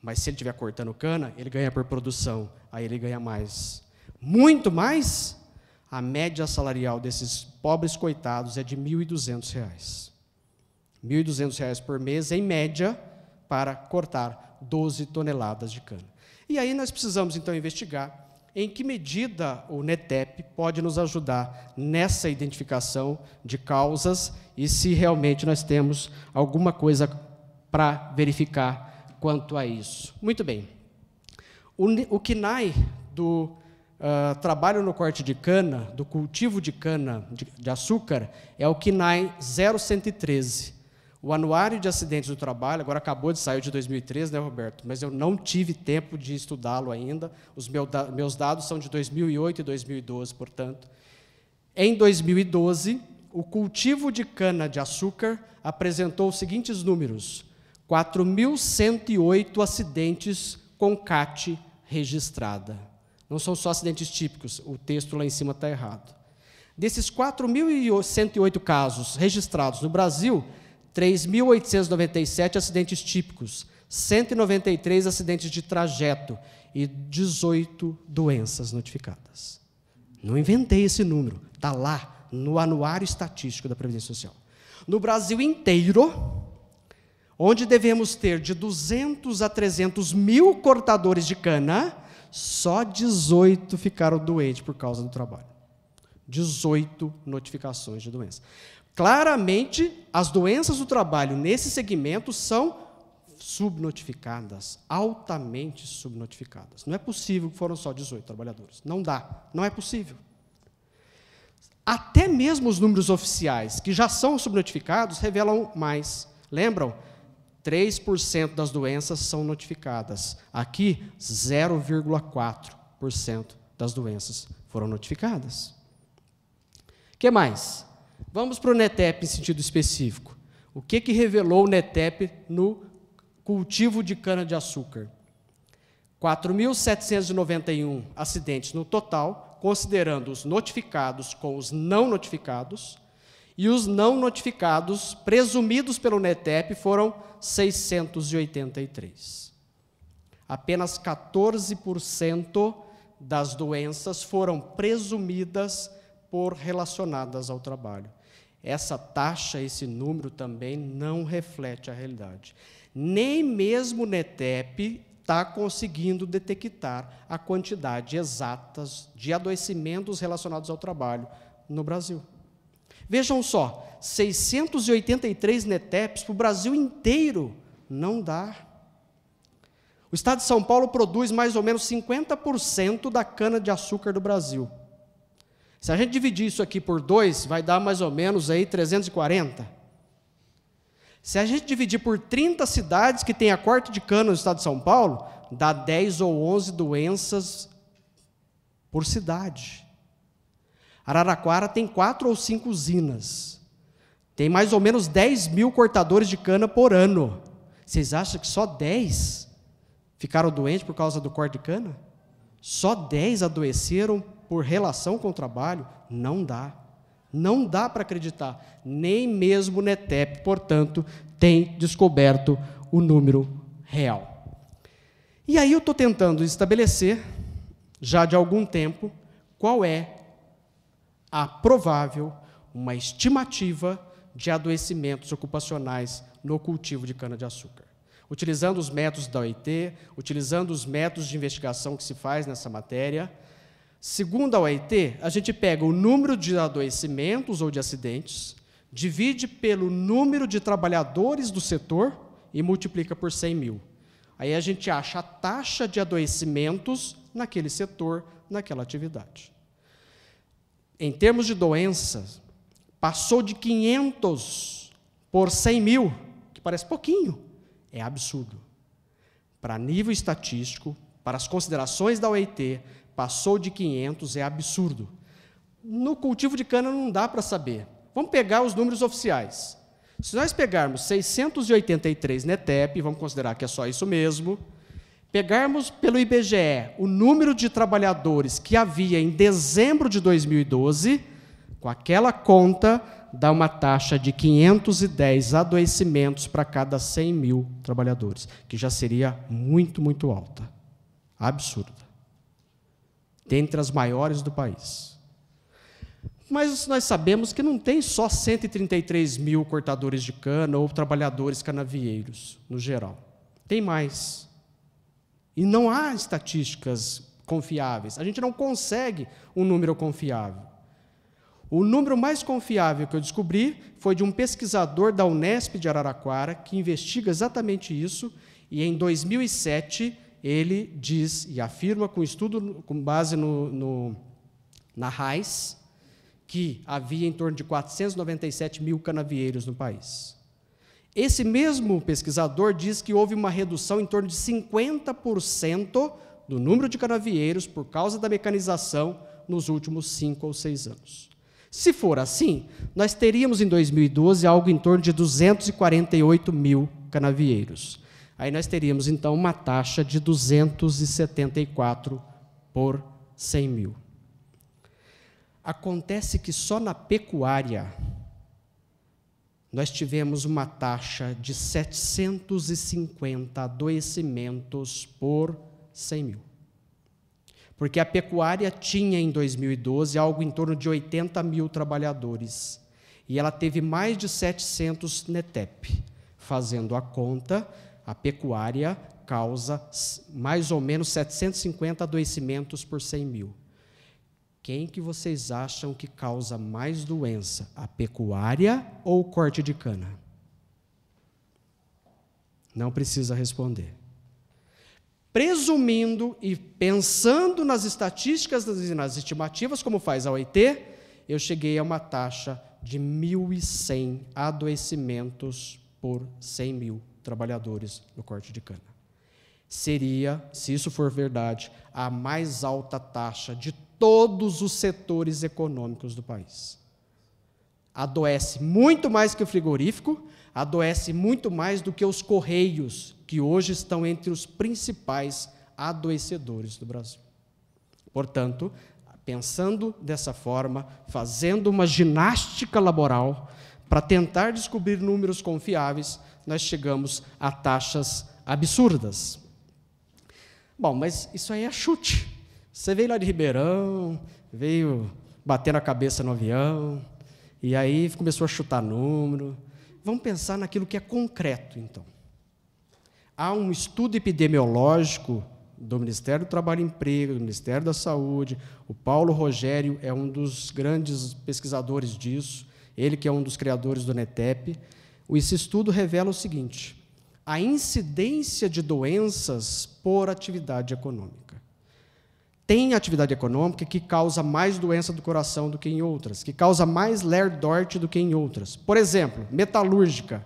Mas se ele estiver cortando cana, ele ganha por produção, aí ele ganha mais. Muito mais, a média salarial desses pobres coitados é de R$ 1.200. R$ 1.200 por mês, em média, para cortar 12 toneladas de cana. E aí nós precisamos, então, investigar em que medida o NETEP pode nos ajudar nessa identificação de causas e se realmente nós temos alguma coisa para verificar quanto a isso? Muito bem. O, o do uh, trabalho no corte de cana, do cultivo de cana de, de açúcar, é o CNAE 0113. O Anuário de Acidentes do Trabalho, agora acabou de sair de 2013, né, Roberto? Mas eu não tive tempo de estudá-lo ainda. Os meus dados são de 2008 e 2012, portanto. Em 2012, o cultivo de cana-de-açúcar apresentou os seguintes números: 4.108 acidentes com CAT registrada. Não são só acidentes típicos, o texto lá em cima está errado. Desses 4.108 casos registrados no Brasil, 3.897 acidentes típicos, 193 acidentes de trajeto e 18 doenças notificadas. Não inventei esse número, está lá no Anuário Estatístico da Previdência Social. No Brasil inteiro, onde devemos ter de 200 a 300 mil cortadores de cana, só 18 ficaram doentes por causa do trabalho. 18 notificações de doença. Claramente, as doenças do trabalho nesse segmento são subnotificadas, altamente subnotificadas. Não é possível que foram só 18 trabalhadores. Não dá, não é possível. Até mesmo os números oficiais, que já são subnotificados, revelam mais. Lembram? 3% das doenças são notificadas. Aqui, 0,4% das doenças foram notificadas. O que mais? Vamos para o NETEP em sentido específico. O que, que revelou o NETEP no cultivo de cana-de-açúcar? 4.791 acidentes no total, considerando os notificados com os não notificados, e os não notificados, presumidos pelo NETEP, foram 683. Apenas 14% das doenças foram presumidas por relacionadas ao trabalho essa taxa, esse número também não reflete a realidade. Nem mesmo o NETEP está conseguindo detectar a quantidade exata de adoecimentos relacionados ao trabalho no Brasil. Vejam só, 683 NETEPs para o Brasil inteiro não dá. O estado de São Paulo produz mais ou menos 50% da cana-de-açúcar do Brasil. Se a gente dividir isso aqui por 2, vai dar mais ou menos aí 340. Se a gente dividir por 30 cidades que tem a corte de cana no estado de São Paulo, dá 10 ou 11 doenças por cidade. Araraquara tem quatro ou cinco usinas. Tem mais ou menos 10 mil cortadores de cana por ano. Vocês acham que só 10 ficaram doentes por causa do corte de cana? Só 10 adoeceram por relação com o trabalho, não dá. Não dá para acreditar. Nem mesmo o NETEP, portanto, tem descoberto o número real. E aí eu estou tentando estabelecer, já de algum tempo, qual é a provável, uma estimativa de adoecimentos ocupacionais no cultivo de cana-de-açúcar. Utilizando os métodos da OIT, utilizando os métodos de investigação que se faz nessa matéria, Segundo a OIT, a gente pega o número de adoecimentos ou de acidentes, divide pelo número de trabalhadores do setor e multiplica por 100 mil. Aí a gente acha a taxa de adoecimentos naquele setor, naquela atividade. Em termos de doenças, passou de 500 por 100 mil, que parece pouquinho, é absurdo. Para nível estatístico, para as considerações da OIT, Passou de 500 é absurdo. No cultivo de cana não dá para saber. Vamos pegar os números oficiais. Se nós pegarmos 683 NETEP, vamos considerar que é só isso mesmo, pegarmos pelo IBGE o número de trabalhadores que havia em dezembro de 2012, com aquela conta, dá uma taxa de 510 adoecimentos para cada 100 mil trabalhadores, que já seria muito, muito alta. Absurda dentre as maiores do país. Mas nós sabemos que não tem só 133 mil cortadores de cana ou trabalhadores canavieiros, no geral. Tem mais. E não há estatísticas confiáveis. A gente não consegue um número confiável. O número mais confiável que eu descobri foi de um pesquisador da Unesp de Araraquara, que investiga exatamente isso, e em 2007 ele diz e afirma com estudo com base no, no na RAIS, que havia em torno de 497 mil canavieiros no país. Esse mesmo pesquisador diz que houve uma redução em torno de 50% do número de canavieiros por causa da mecanização nos últimos cinco ou seis anos. Se for assim, nós teríamos em 2012 algo em torno de 248 mil canavieiros. Aí nós teríamos então uma taxa de 274 por 100 mil. Acontece que só na pecuária nós tivemos uma taxa de 750 adoecimentos por 100 mil. Porque a pecuária tinha em 2012 algo em torno de 80 mil trabalhadores. E ela teve mais de 700 NETEP. Fazendo a conta, a pecuária causa mais ou menos 750 adoecimentos por 100 mil. Quem que vocês acham que causa mais doença, a pecuária ou o corte de cana? Não precisa responder. Presumindo e pensando nas estatísticas e nas estimativas, como faz a OIT, eu cheguei a uma taxa de 1.100 adoecimentos por 100 mil trabalhadores no corte de cana. Seria, se isso for verdade, a mais alta taxa de todos os setores econômicos do país. Adoece muito mais que o frigorífico, adoece muito mais do que os correios, que hoje estão entre os principais adoecedores do Brasil. Portanto, pensando dessa forma, fazendo uma ginástica laboral para tentar descobrir números confiáveis, nós chegamos a taxas absurdas. Bom, mas isso aí é chute. Você veio lá de Ribeirão, veio batendo a cabeça no avião, e aí começou a chutar número. Vamos pensar naquilo que é concreto, então. Há um estudo epidemiológico do Ministério do Trabalho e Emprego, do Ministério da Saúde, o Paulo Rogério é um dos grandes pesquisadores disso, ele que é um dos criadores do NETEP, esse estudo revela o seguinte: a incidência de doenças por atividade econômica. Tem atividade econômica que causa mais doença do coração do que em outras, que causa mais Laird-Dort do que em outras. Por exemplo, metalúrgica.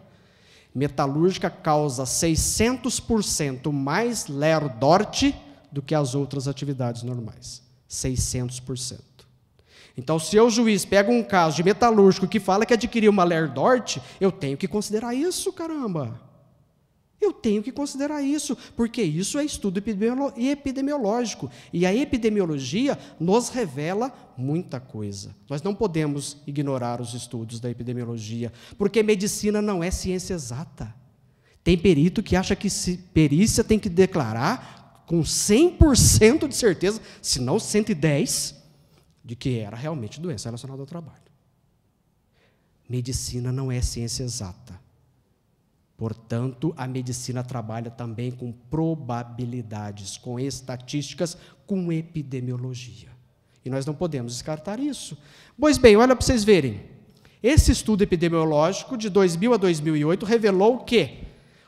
Metalúrgica causa 600% mais Laird-Dort do que as outras atividades normais. 600%. Então, se eu, juiz, pega um caso de metalúrgico que fala que adquiriu uma Lerdort, eu tenho que considerar isso, caramba. Eu tenho que considerar isso, porque isso é estudo epidemiológico. E a epidemiologia nos revela muita coisa. Nós não podemos ignorar os estudos da epidemiologia, porque medicina não é ciência exata. Tem perito que acha que perícia tem que declarar com 100% de certeza, se não 110%, de que era realmente doença relacionada ao trabalho. Medicina não é ciência exata. Portanto, a medicina trabalha também com probabilidades, com estatísticas, com epidemiologia. E nós não podemos descartar isso. Pois bem, olha para vocês verem. Esse estudo epidemiológico de 2000 a 2008 revelou que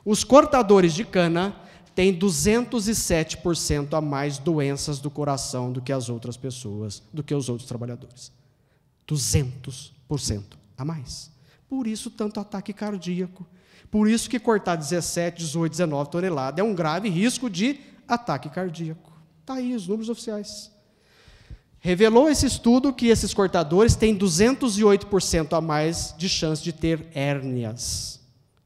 os cortadores de cana tem 207% a mais doenças do coração do que as outras pessoas, do que os outros trabalhadores. 200% a mais. Por isso tanto ataque cardíaco. Por isso que cortar 17, 18, 19 toneladas é um grave risco de ataque cardíaco. Está aí os números oficiais. Revelou esse estudo que esses cortadores têm 208% a mais de chance de ter hérnias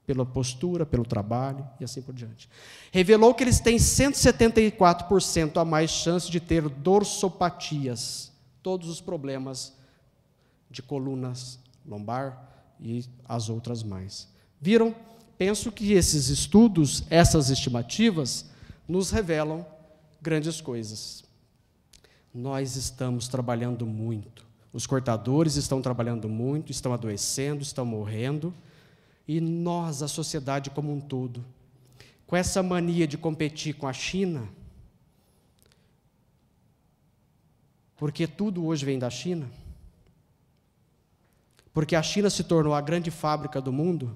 pela postura, pelo trabalho e assim por diante. Revelou que eles têm 174% a mais chance de ter dorsopatias, todos os problemas de colunas lombar e as outras mais. Viram? Penso que esses estudos, essas estimativas, nos revelam grandes coisas. Nós estamos trabalhando muito. Os cortadores estão trabalhando muito, estão adoecendo, estão morrendo e nós, a sociedade como um todo. Com essa mania de competir com a China, porque tudo hoje vem da China, porque a China se tornou a grande fábrica do mundo,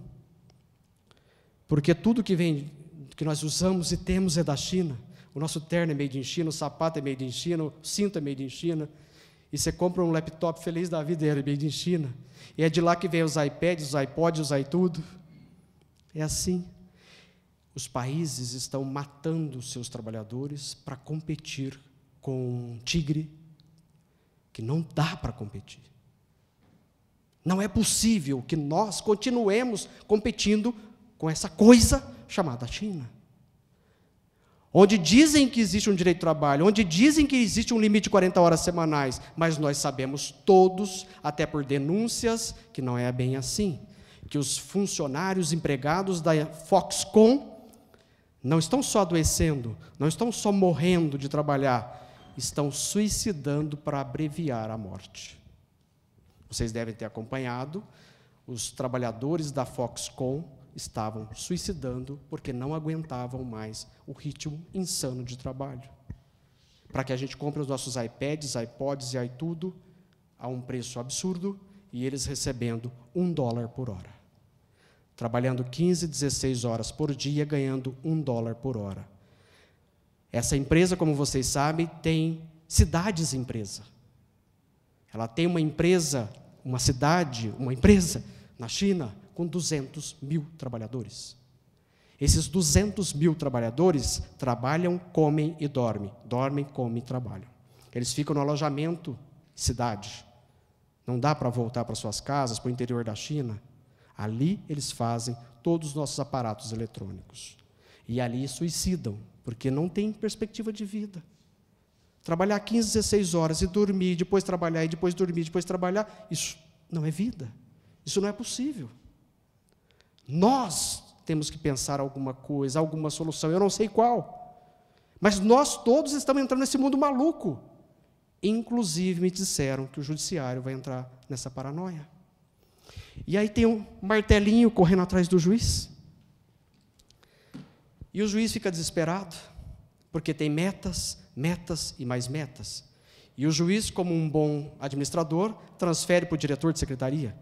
porque tudo que vem que nós usamos e temos é da China. O nosso terno é made in China, o sapato é made in China, o cinto é made in China. E você compra um laptop feliz da vida, em Airbnb in China. E é de lá que vem os iPads, os iPods, os iTudo. É assim. Os países estão matando seus trabalhadores para competir com um tigre que não dá para competir. Não é possível que nós continuemos competindo com essa coisa chamada China onde dizem que existe um direito de trabalho, onde dizem que existe um limite de 40 horas semanais, mas nós sabemos todos, até por denúncias, que não é bem assim, que os funcionários empregados da Foxconn não estão só adoecendo, não estão só morrendo de trabalhar, estão suicidando para abreviar a morte. Vocês devem ter acompanhado os trabalhadores da Foxconn estavam suicidando porque não aguentavam mais o ritmo insano de trabalho. Para que a gente compre os nossos iPads, iPods e iTudo a um preço absurdo e eles recebendo um dólar por hora. Trabalhando 15, 16 horas por dia, ganhando um dólar por hora. Essa empresa, como vocês sabem, tem cidades empresa. Ela tem uma empresa, uma cidade, uma empresa na China, com 200 mil trabalhadores. Esses 200 mil trabalhadores trabalham, comem e dormem. Dormem, comem e trabalham. Eles ficam no alojamento cidade. Não dá para voltar para suas casas, para o interior da China. Ali eles fazem todos os nossos aparatos eletrônicos. E ali suicidam, porque não tem perspectiva de vida. Trabalhar 15, 16 horas e dormir, depois trabalhar e depois dormir, depois trabalhar, isso não é vida. Isso não é possível. Nós temos que pensar alguma coisa, alguma solução, eu não sei qual. Mas nós todos estamos entrando nesse mundo maluco. Inclusive me disseram que o judiciário vai entrar nessa paranoia. E aí tem um martelinho correndo atrás do juiz. E o juiz fica desesperado, porque tem metas, metas e mais metas. E o juiz, como um bom administrador, transfere para o diretor de secretaria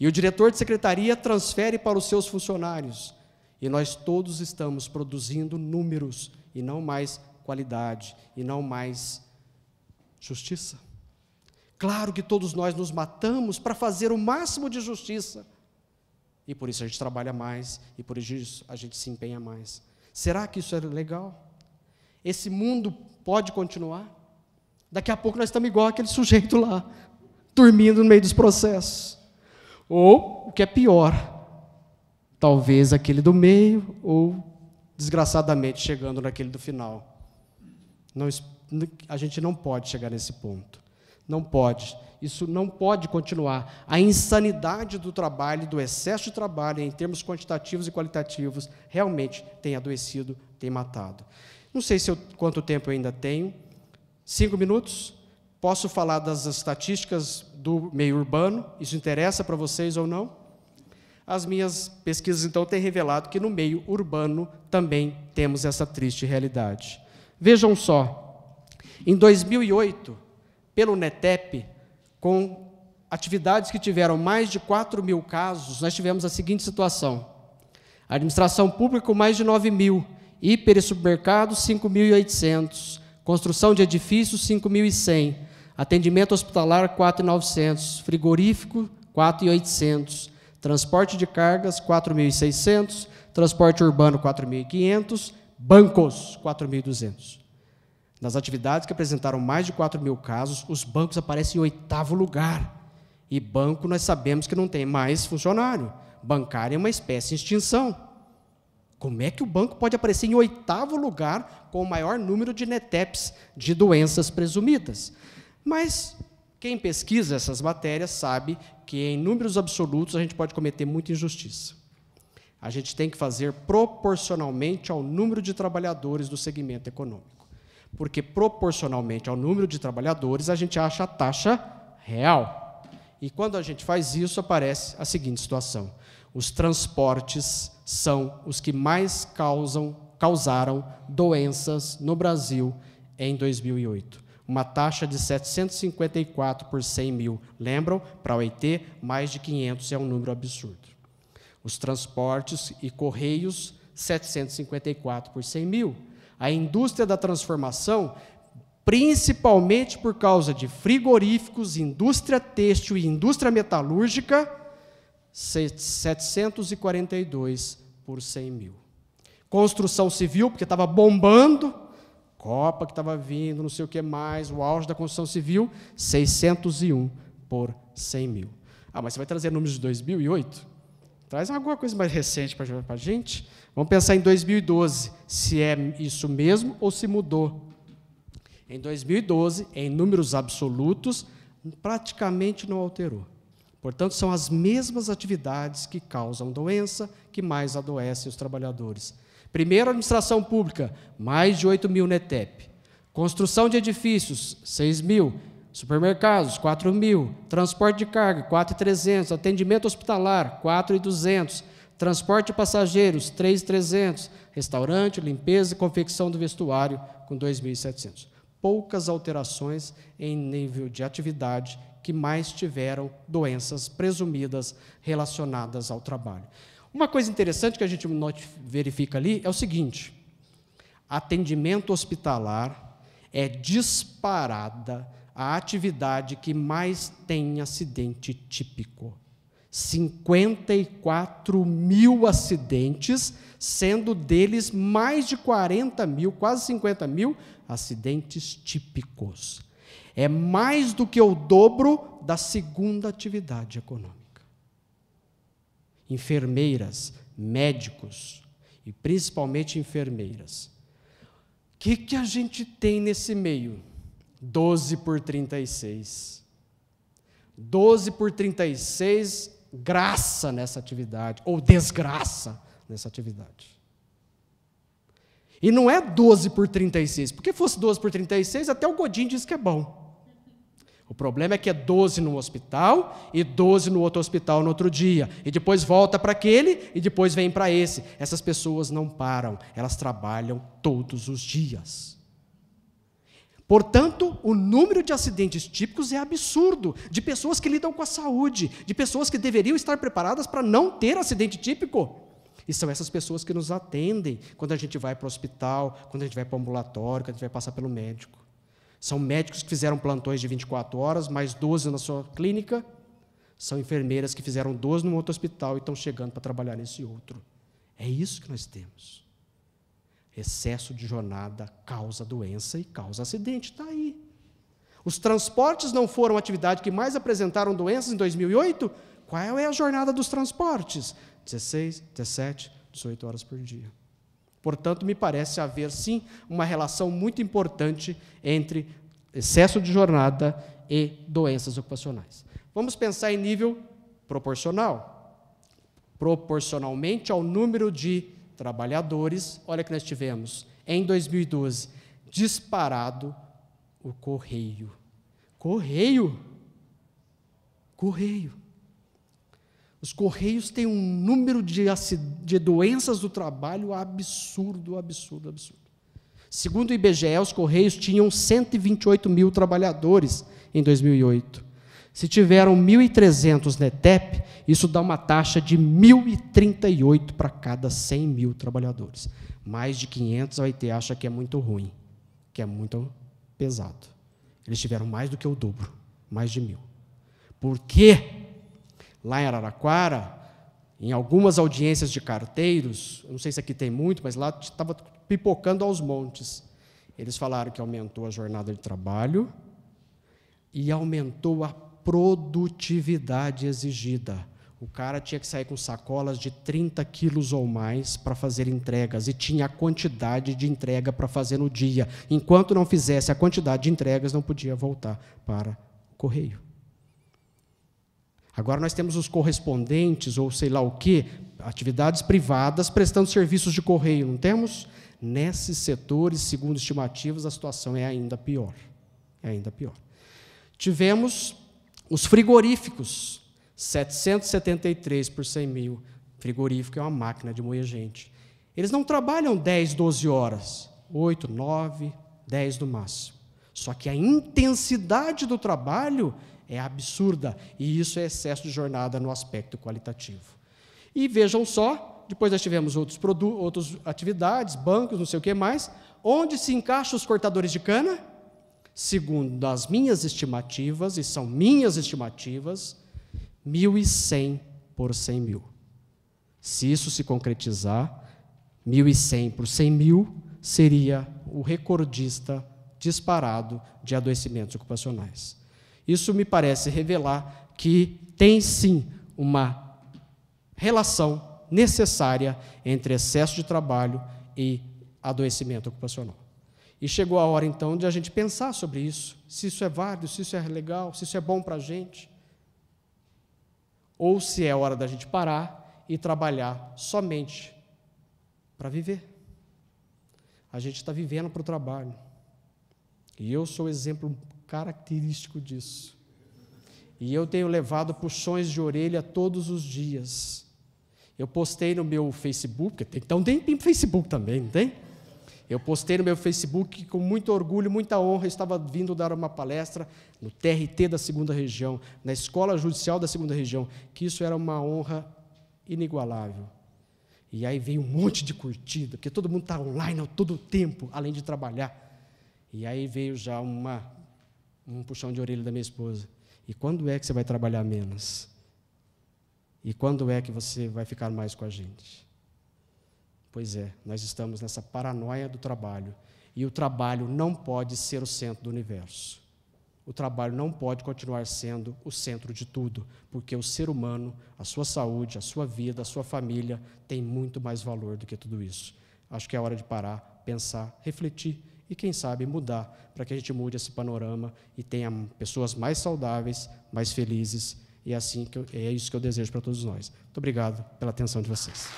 e o diretor de secretaria transfere para os seus funcionários. E nós todos estamos produzindo números e não mais qualidade e não mais justiça. Claro que todos nós nos matamos para fazer o máximo de justiça. E por isso a gente trabalha mais e por isso a gente se empenha mais. Será que isso é legal? Esse mundo pode continuar? Daqui a pouco nós estamos igual aquele sujeito lá, dormindo no meio dos processos. Ou, o que é pior, talvez aquele do meio, ou, desgraçadamente, chegando naquele do final. Não, a gente não pode chegar nesse ponto. Não pode. Isso não pode continuar. A insanidade do trabalho, do excesso de trabalho, em termos quantitativos e qualitativos, realmente tem adoecido, tem matado. Não sei se eu, quanto tempo eu ainda tenho. Cinco minutos? Posso falar das estatísticas do meio urbano, isso interessa para vocês ou não? As minhas pesquisas, então, têm revelado que no meio urbano também temos essa triste realidade. Vejam só, em 2008, pelo NETEP, com atividades que tiveram mais de 4 mil casos, nós tivemos a seguinte situação. administração pública mais de 9 mil, hiper e supermercados 5.800, construção de edifícios 5.100, Atendimento hospitalar 4.900, frigorífico 4.800, transporte de cargas 4.600, transporte urbano 4.500, bancos 4.200. Nas atividades que apresentaram mais de 4 mil casos, os bancos aparecem em oitavo lugar. E banco nós sabemos que não tem mais funcionário. Bancário é uma espécie de extinção. Como é que o banco pode aparecer em oitavo lugar com o maior número de NETEPs, de doenças presumidas? Mas quem pesquisa essas matérias sabe que, em números absolutos, a gente pode cometer muita injustiça. A gente tem que fazer proporcionalmente ao número de trabalhadores do segmento econômico. Porque, proporcionalmente ao número de trabalhadores, a gente acha a taxa real. E quando a gente faz isso, aparece a seguinte situação: os transportes são os que mais causam, causaram doenças no Brasil em 2008 uma taxa de 754 por 100 mil. Lembram? Para a OIT, mais de 500 é um número absurdo. Os transportes e correios, 754 por 100 mil. A indústria da transformação, principalmente por causa de frigoríficos, indústria têxtil e indústria metalúrgica, 742 por 100 mil. Construção civil, porque estava bombando, Copa que estava vindo, não sei o que mais, o auge da construção civil, 601 por 100 mil. Ah, mas você vai trazer números de 2008? Traz alguma coisa mais recente para a gente. Vamos pensar em 2012, se é isso mesmo ou se mudou. Em 2012, em números absolutos, praticamente não alterou. Portanto, são as mesmas atividades que causam doença, que mais adoecem os trabalhadores Primeiro, administração pública, mais de 8 mil NETEP. Construção de edifícios, 6 mil. Supermercados, 4 mil. Transporte de carga, 4,300. Atendimento hospitalar, 4,200. Transporte de passageiros, 3,300. Restaurante, limpeza e confecção do vestuário, com 2.700. Poucas alterações em nível de atividade que mais tiveram doenças presumidas relacionadas ao trabalho. Uma coisa interessante que a gente verifica ali é o seguinte: atendimento hospitalar é disparada a atividade que mais tem acidente típico. 54 mil acidentes, sendo deles mais de 40 mil, quase 50 mil acidentes típicos. É mais do que o dobro da segunda atividade econômica enfermeiras, médicos e principalmente enfermeiras. O que, que a gente tem nesse meio? 12 por 36. 12 por 36, graça nessa atividade, ou desgraça nessa atividade. E não é 12 por 36, porque fosse 12 por 36, até o Godinho diz que é bom. O problema é que é 12 no hospital e 12 no outro hospital no outro dia. E depois volta para aquele e depois vem para esse. Essas pessoas não param, elas trabalham todos os dias. Portanto, o número de acidentes típicos é absurdo, de pessoas que lidam com a saúde, de pessoas que deveriam estar preparadas para não ter acidente típico. E são essas pessoas que nos atendem quando a gente vai para o hospital, quando a gente vai para o ambulatório, quando a gente vai passar pelo médico. São médicos que fizeram plantões de 24 horas, mais 12 na sua clínica. São enfermeiras que fizeram 12 num outro hospital e estão chegando para trabalhar nesse outro. É isso que nós temos. Excesso de jornada causa doença e causa acidente. Está aí. Os transportes não foram a atividade que mais apresentaram doenças em 2008? Qual é a jornada dos transportes? 16, 17, 18 horas por dia. Portanto, me parece haver sim uma relação muito importante entre excesso de jornada e doenças ocupacionais. Vamos pensar em nível proporcional. Proporcionalmente ao número de trabalhadores, olha que nós tivemos em 2012 disparado o correio. Correio. Correio. Os Correios têm um número de, de doenças do trabalho absurdo, absurdo, absurdo. Segundo o IBGE, os Correios tinham 128 mil trabalhadores em 2008. Se tiveram 1.300 NETEP, isso dá uma taxa de 1.038 para cada 100 mil trabalhadores. Mais de 500 a OIT acha que é muito ruim, que é muito pesado. Eles tiveram mais do que o dobro, mais de mil. Por quê? lá em Araraquara, em algumas audiências de carteiros, não sei se aqui tem muito, mas lá estava pipocando aos montes. Eles falaram que aumentou a jornada de trabalho e aumentou a produtividade exigida. O cara tinha que sair com sacolas de 30 quilos ou mais para fazer entregas e tinha a quantidade de entrega para fazer no dia. Enquanto não fizesse a quantidade de entregas, não podia voltar para o correio. Agora nós temos os correspondentes, ou sei lá o quê, atividades privadas prestando serviços de correio, não temos? Nesses setores, segundo estimativas, a situação é ainda pior. É ainda pior. Tivemos os frigoríficos, 773 por 100 mil. Frigorífico é uma máquina de moer gente. Eles não trabalham 10, 12 horas, 8, 9, 10 no máximo. Só que a intensidade do trabalho é absurda, e isso é excesso de jornada no aspecto qualitativo. E vejam só, depois nós tivemos outros outras atividades, bancos, não sei o que mais, onde se encaixam os cortadores de cana? Segundo as minhas estimativas, e são minhas estimativas, 1.100 por 100 mil. Se isso se concretizar, 1.100 por 100 mil seria o recordista disparado de adoecimentos ocupacionais. Isso me parece revelar que tem sim uma relação necessária entre excesso de trabalho e adoecimento ocupacional. E chegou a hora então de a gente pensar sobre isso, se isso é válido, se isso é legal, se isso é bom para a gente, ou se é hora da gente parar e trabalhar somente para viver. A gente está vivendo para o trabalho. E eu sou exemplo característico disso. E eu tenho levado puxões de orelha todos os dias. Eu postei no meu Facebook, tem que dar um Facebook também, não tem? Eu postei no meu Facebook que, com muito orgulho, muita honra, estava vindo dar uma palestra no TRT da Segunda Região, na Escola Judicial da Segunda Região, que isso era uma honra inigualável. E aí veio um monte de curtida, porque todo mundo está online todo todo tempo, além de trabalhar. E aí veio já uma um puxão de orelha da minha esposa. E quando é que você vai trabalhar menos? E quando é que você vai ficar mais com a gente? Pois é, nós estamos nessa paranoia do trabalho. E o trabalho não pode ser o centro do universo. O trabalho não pode continuar sendo o centro de tudo, porque o ser humano, a sua saúde, a sua vida, a sua família tem muito mais valor do que tudo isso. Acho que é hora de parar, pensar, refletir e, quem sabe, mudar, para que a gente mude esse panorama e tenha pessoas mais saudáveis, mais felizes. E é, assim que eu, é isso que eu desejo para todos nós. Muito obrigado pela atenção de vocês.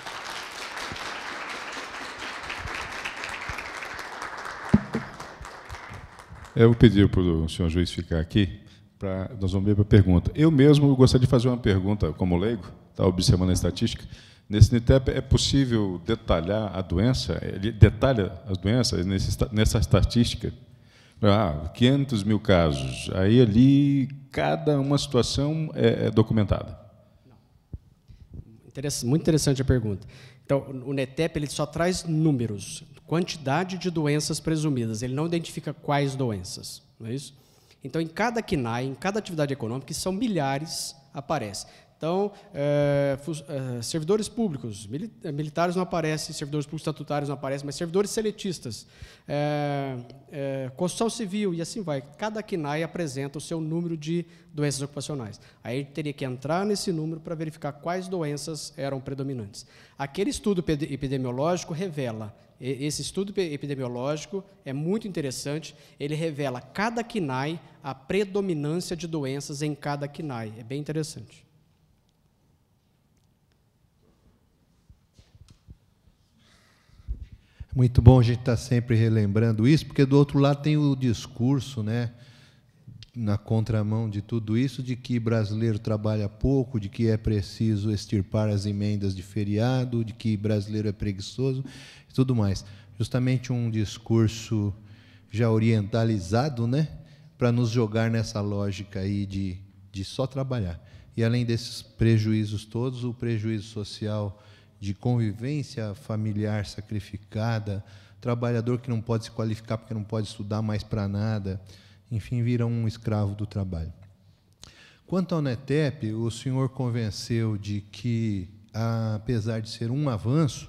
Eu vou pedir para o senhor juiz ficar aqui, para nós vamos ver para a pergunta. Eu mesmo gostaria de fazer uma pergunta como leigo, está observando a estatística. Nesse NITEP é possível detalhar a doença? Ele detalha as doenças nessa estatística? Ah, 500 mil casos. Aí ali cada uma situação é, é documentada. muito interessante a pergunta. Então, o NETEP ele só traz números, quantidade de doenças presumidas. Ele não identifica quais doenças, não é isso? Então, em cada KNAI, em cada atividade econômica, são milhares aparece. Então, é, é, servidores públicos, é, militares não aparecem, servidores públicos estatutários não aparecem, mas servidores seletistas, é, é, construção civil e assim vai. Cada KNAI apresenta o seu número de doenças ocupacionais. Aí teria que entrar nesse número para verificar quais doenças eram predominantes. Aquele estudo epidemiológico revela, esse estudo epidemiológico é muito interessante, ele revela cada KNAI a predominância de doenças em cada KNAI. É bem interessante. Muito bom a gente estar tá sempre relembrando isso, porque do outro lado tem o discurso, né, na contramão de tudo isso, de que brasileiro trabalha pouco, de que é preciso extirpar as emendas de feriado, de que brasileiro é preguiçoso e tudo mais. Justamente um discurso já orientalizado, né, para nos jogar nessa lógica aí de, de só trabalhar. E além desses prejuízos todos, o prejuízo social de convivência familiar sacrificada, trabalhador que não pode se qualificar porque não pode estudar mais para nada, enfim, vira um escravo do trabalho. Quanto ao NETEP, o senhor convenceu de que, apesar de ser um avanço,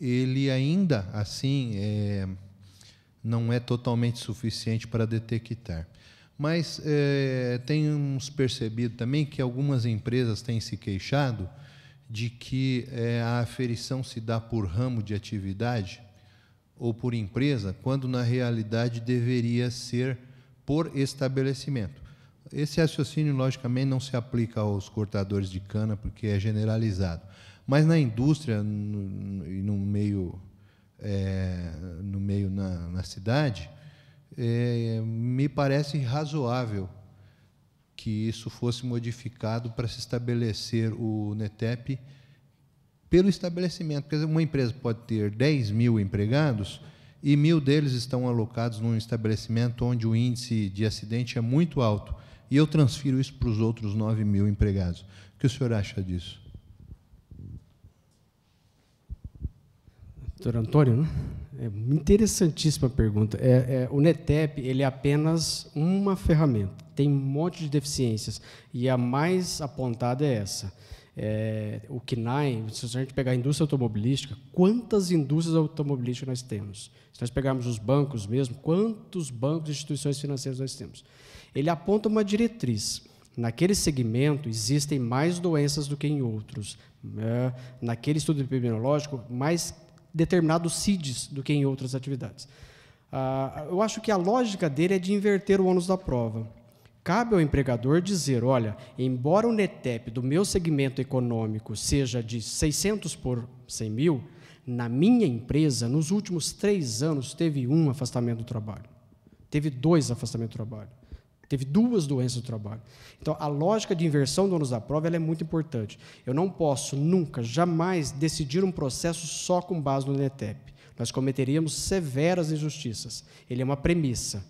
ele ainda assim é, não é totalmente suficiente para detectar. Mas é, temos percebido também que algumas empresas têm se queixado de que é, a aferição se dá por ramo de atividade ou por empresa, quando na realidade deveria ser por estabelecimento. Esse raciocínio, logicamente, não se aplica aos cortadores de cana, porque é generalizado. Mas na indústria e no, no, meio, é, no meio na, na cidade, é, me parece razoável que isso fosse modificado para se estabelecer o NETEP pelo estabelecimento. Quer dizer, uma empresa pode ter 10 mil empregados e mil deles estão alocados num estabelecimento onde o índice de acidente é muito alto. E eu transfiro isso para os outros 9 mil empregados. O que o senhor acha disso? doutor Antônio, né? é interessantíssima pergunta. É, é, o NETEP ele é apenas uma ferramenta, tem um monte de deficiências, e a mais apontada é essa. É, o KNAI, se a gente pegar a indústria automobilística, quantas indústrias automobilísticas nós temos? Se nós pegarmos os bancos mesmo, quantos bancos e instituições financeiras nós temos? Ele aponta uma diretriz. Naquele segmento existem mais doenças do que em outros. É, naquele estudo epidemiológico, mais determinados CIDs do que em outras atividades. Ah, eu acho que a lógica dele é de inverter o ônus da prova. Cabe ao empregador dizer, olha, embora o NETEP do meu segmento econômico seja de 600 por 100 mil, na minha empresa, nos últimos três anos, teve um afastamento do trabalho. Teve dois afastamentos do trabalho. Teve duas doenças do trabalho. Então, a lógica de inversão do ônus da prova é muito importante. Eu não posso nunca, jamais, decidir um processo só com base no NETEP. Nós cometeríamos severas injustiças. Ele é uma premissa.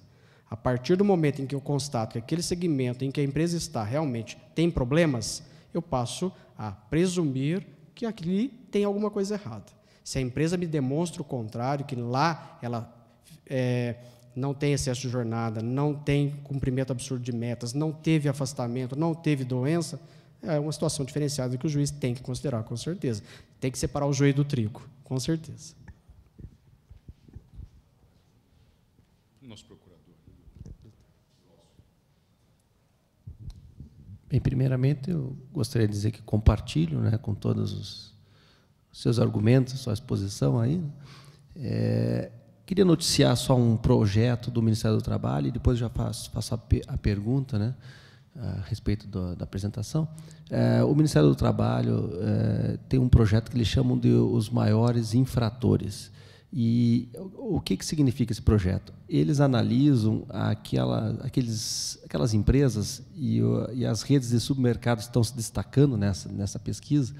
A partir do momento em que eu constato que aquele segmento em que a empresa está realmente tem problemas, eu passo a presumir que aqui tem alguma coisa errada. Se a empresa me demonstra o contrário, que lá ela é, não tem excesso de jornada, não tem cumprimento absurdo de metas, não teve afastamento, não teve doença, é uma situação diferenciada que o juiz tem que considerar, com certeza. Tem que separar o joio do trigo, com certeza. Nosso procurador. Bem, primeiramente, eu gostaria de dizer que compartilho né, com todos os seus argumentos, sua exposição aí. Né. É, Queria noticiar só um projeto do Ministério do Trabalho e depois já faço, faço a, a, pergunta né, a respeito do, da apresentação. É, o Ministério do Trabalho é, tem um projeto que eles chamam de os maiores infratores. E o que, que significa esse projeto? Eles analisam aquela, aqueles, aquelas empresas e, e as redes de supermercados estão se destacando nessa, nessa pesquisa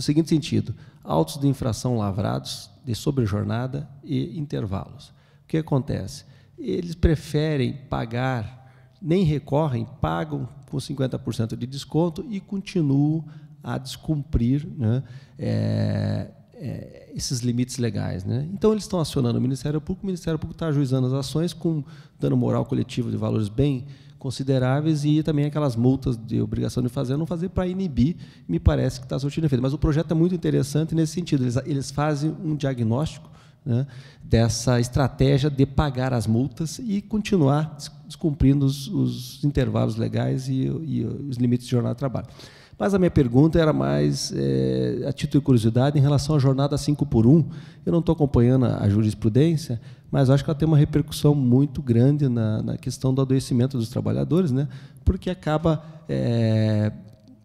no seguinte sentido: autos de infração lavrados de sobrejornada e intervalos. O que acontece? Eles preferem pagar, nem recorrem, pagam com 50% de desconto e continuam a descumprir né, é, é, esses limites legais. Né? Então, eles estão acionando o Ministério Público, o Ministério Público está ajuizando as ações com dando moral coletivo de valores bem consideráveis e também aquelas multas de obrigação de fazer, não fazer para inibir, me parece que está surtindo efeito. Mas o projeto é muito interessante nesse sentido, eles, eles fazem um diagnóstico né, dessa estratégia de pagar as multas e continuar descumprindo os, os intervalos legais e, e, os limites de jornada de trabalho. Mas a minha pergunta era mais é, a título de curiosidade em relação à jornada 5 por 1. Eu não estou acompanhando a, a jurisprudência, mas acho que ela tem uma repercussão muito grande na, na questão do adoecimento dos trabalhadores, né? porque acaba é,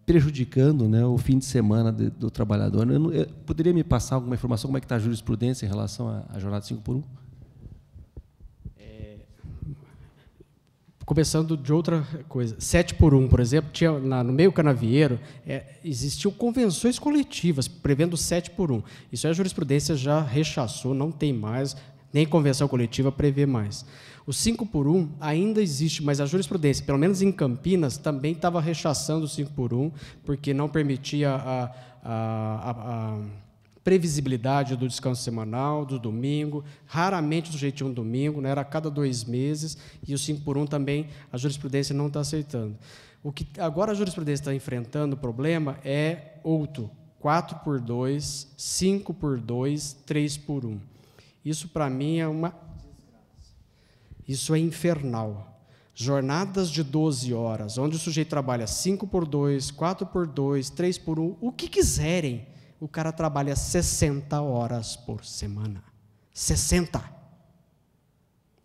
prejudicando né, o fim de semana de, do trabalhador. Eu eu, poderia me passar alguma informação como é que está a jurisprudência em relação à jornada 5 por 1? É, começando de outra coisa, 7 por 1, por exemplo, tinha na, no meio canavieiro, é, existiam convenções coletivas prevendo 7 por 1. Isso a jurisprudência já rechaçou, não tem mais, nem convenção coletiva prevê mais. O 5 por 1 ainda existe, mas a jurisprudência, pelo menos em Campinas, também estava rechaçando o 5 por 1, porque não permitia a, a, a, a previsibilidade do descanso semanal, do domingo. Raramente o sujeito tinha um domingo, né? era a cada dois meses, e o 5 por 1 também a jurisprudência não está aceitando. O que agora a jurisprudência está enfrentando o problema é outro. 4 por 2, 5 por 2, 3 por 1. Isso para mim é uma Isso é infernal. Jornadas de 12 horas, onde o sujeito trabalha 5 por 2, 4 por 2, 3 por 1, o que quiserem. O cara trabalha 60 horas por semana. 60.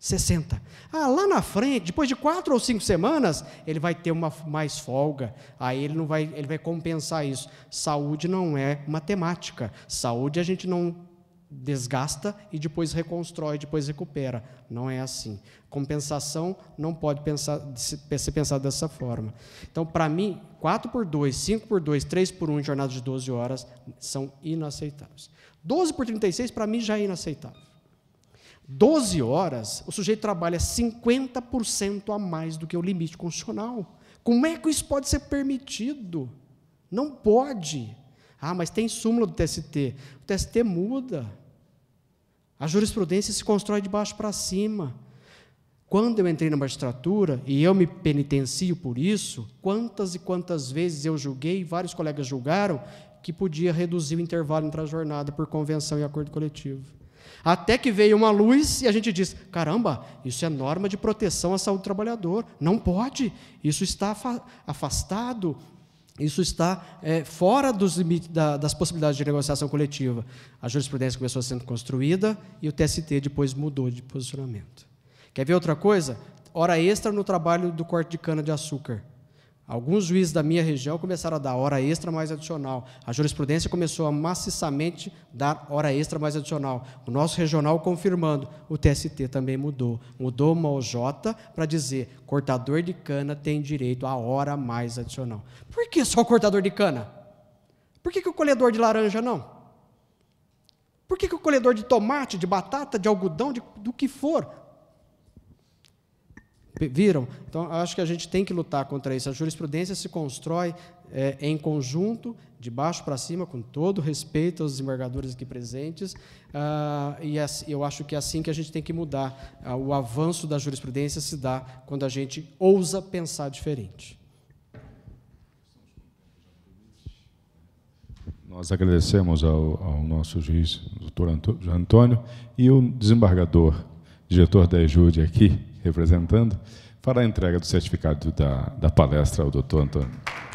60. Ah, lá na frente, depois de quatro ou cinco semanas, ele vai ter uma mais folga. Aí ele não vai, ele vai compensar isso. Saúde não é matemática. Saúde a gente não desgasta e depois reconstrói, depois recupera. Não é assim. Compensação não pode pensar, ser pensada dessa forma. Então, para mim, 4 por 2, 5 por 2, 3 por 1 em jornadas de 12 horas são inaceitáveis. 12 por 36, para mim, já é inaceitável. 12 horas, o sujeito trabalha 50% a mais do que o limite constitucional. Como é que isso pode ser permitido? Não pode. Ah, mas tem súmula do TST. O TST muda. A jurisprudência se constrói de baixo para cima. Quando eu entrei na magistratura, e eu me penitencio por isso, quantas e quantas vezes eu julguei, vários colegas julgaram, que podia reduzir o intervalo entre a jornada por convenção e acordo coletivo. Até que veio uma luz e a gente diz: caramba, isso é norma de proteção à saúde do trabalhador, não pode, isso está afastado isso está é, fora dos limites da, das possibilidades de negociação coletiva. A jurisprudência começou sendo construída e o TST depois mudou de posicionamento. Quer ver outra coisa? Hora extra no trabalho do corte de cana de açúcar. Alguns juízes da minha região começaram a dar hora extra mais adicional. A jurisprudência começou a maciçamente dar hora extra mais adicional. O nosso regional confirmando. O TST também mudou. Mudou uma OJ para dizer cortador de cana tem direito a hora mais adicional. Por que só o cortador de cana? Por que, que o colhedor de laranja não? Por que, que o colhedor de tomate, de batata, de algodão, de, do que for, Viram? Então, acho que a gente tem que lutar contra isso. A jurisprudência se constrói é, em conjunto, de baixo para cima, com todo respeito aos desembargadores aqui presentes, ah, e eu acho que é assim que a gente tem que mudar. Ah, o avanço da jurisprudência se dá quando a gente ousa pensar diferente. Nós agradecemos ao, ao nosso juiz, doutor Antônio, e o desembargador, diretor da EJUD aqui, representando, fará a entrega do certificado da, da palestra ao doutor Antônio.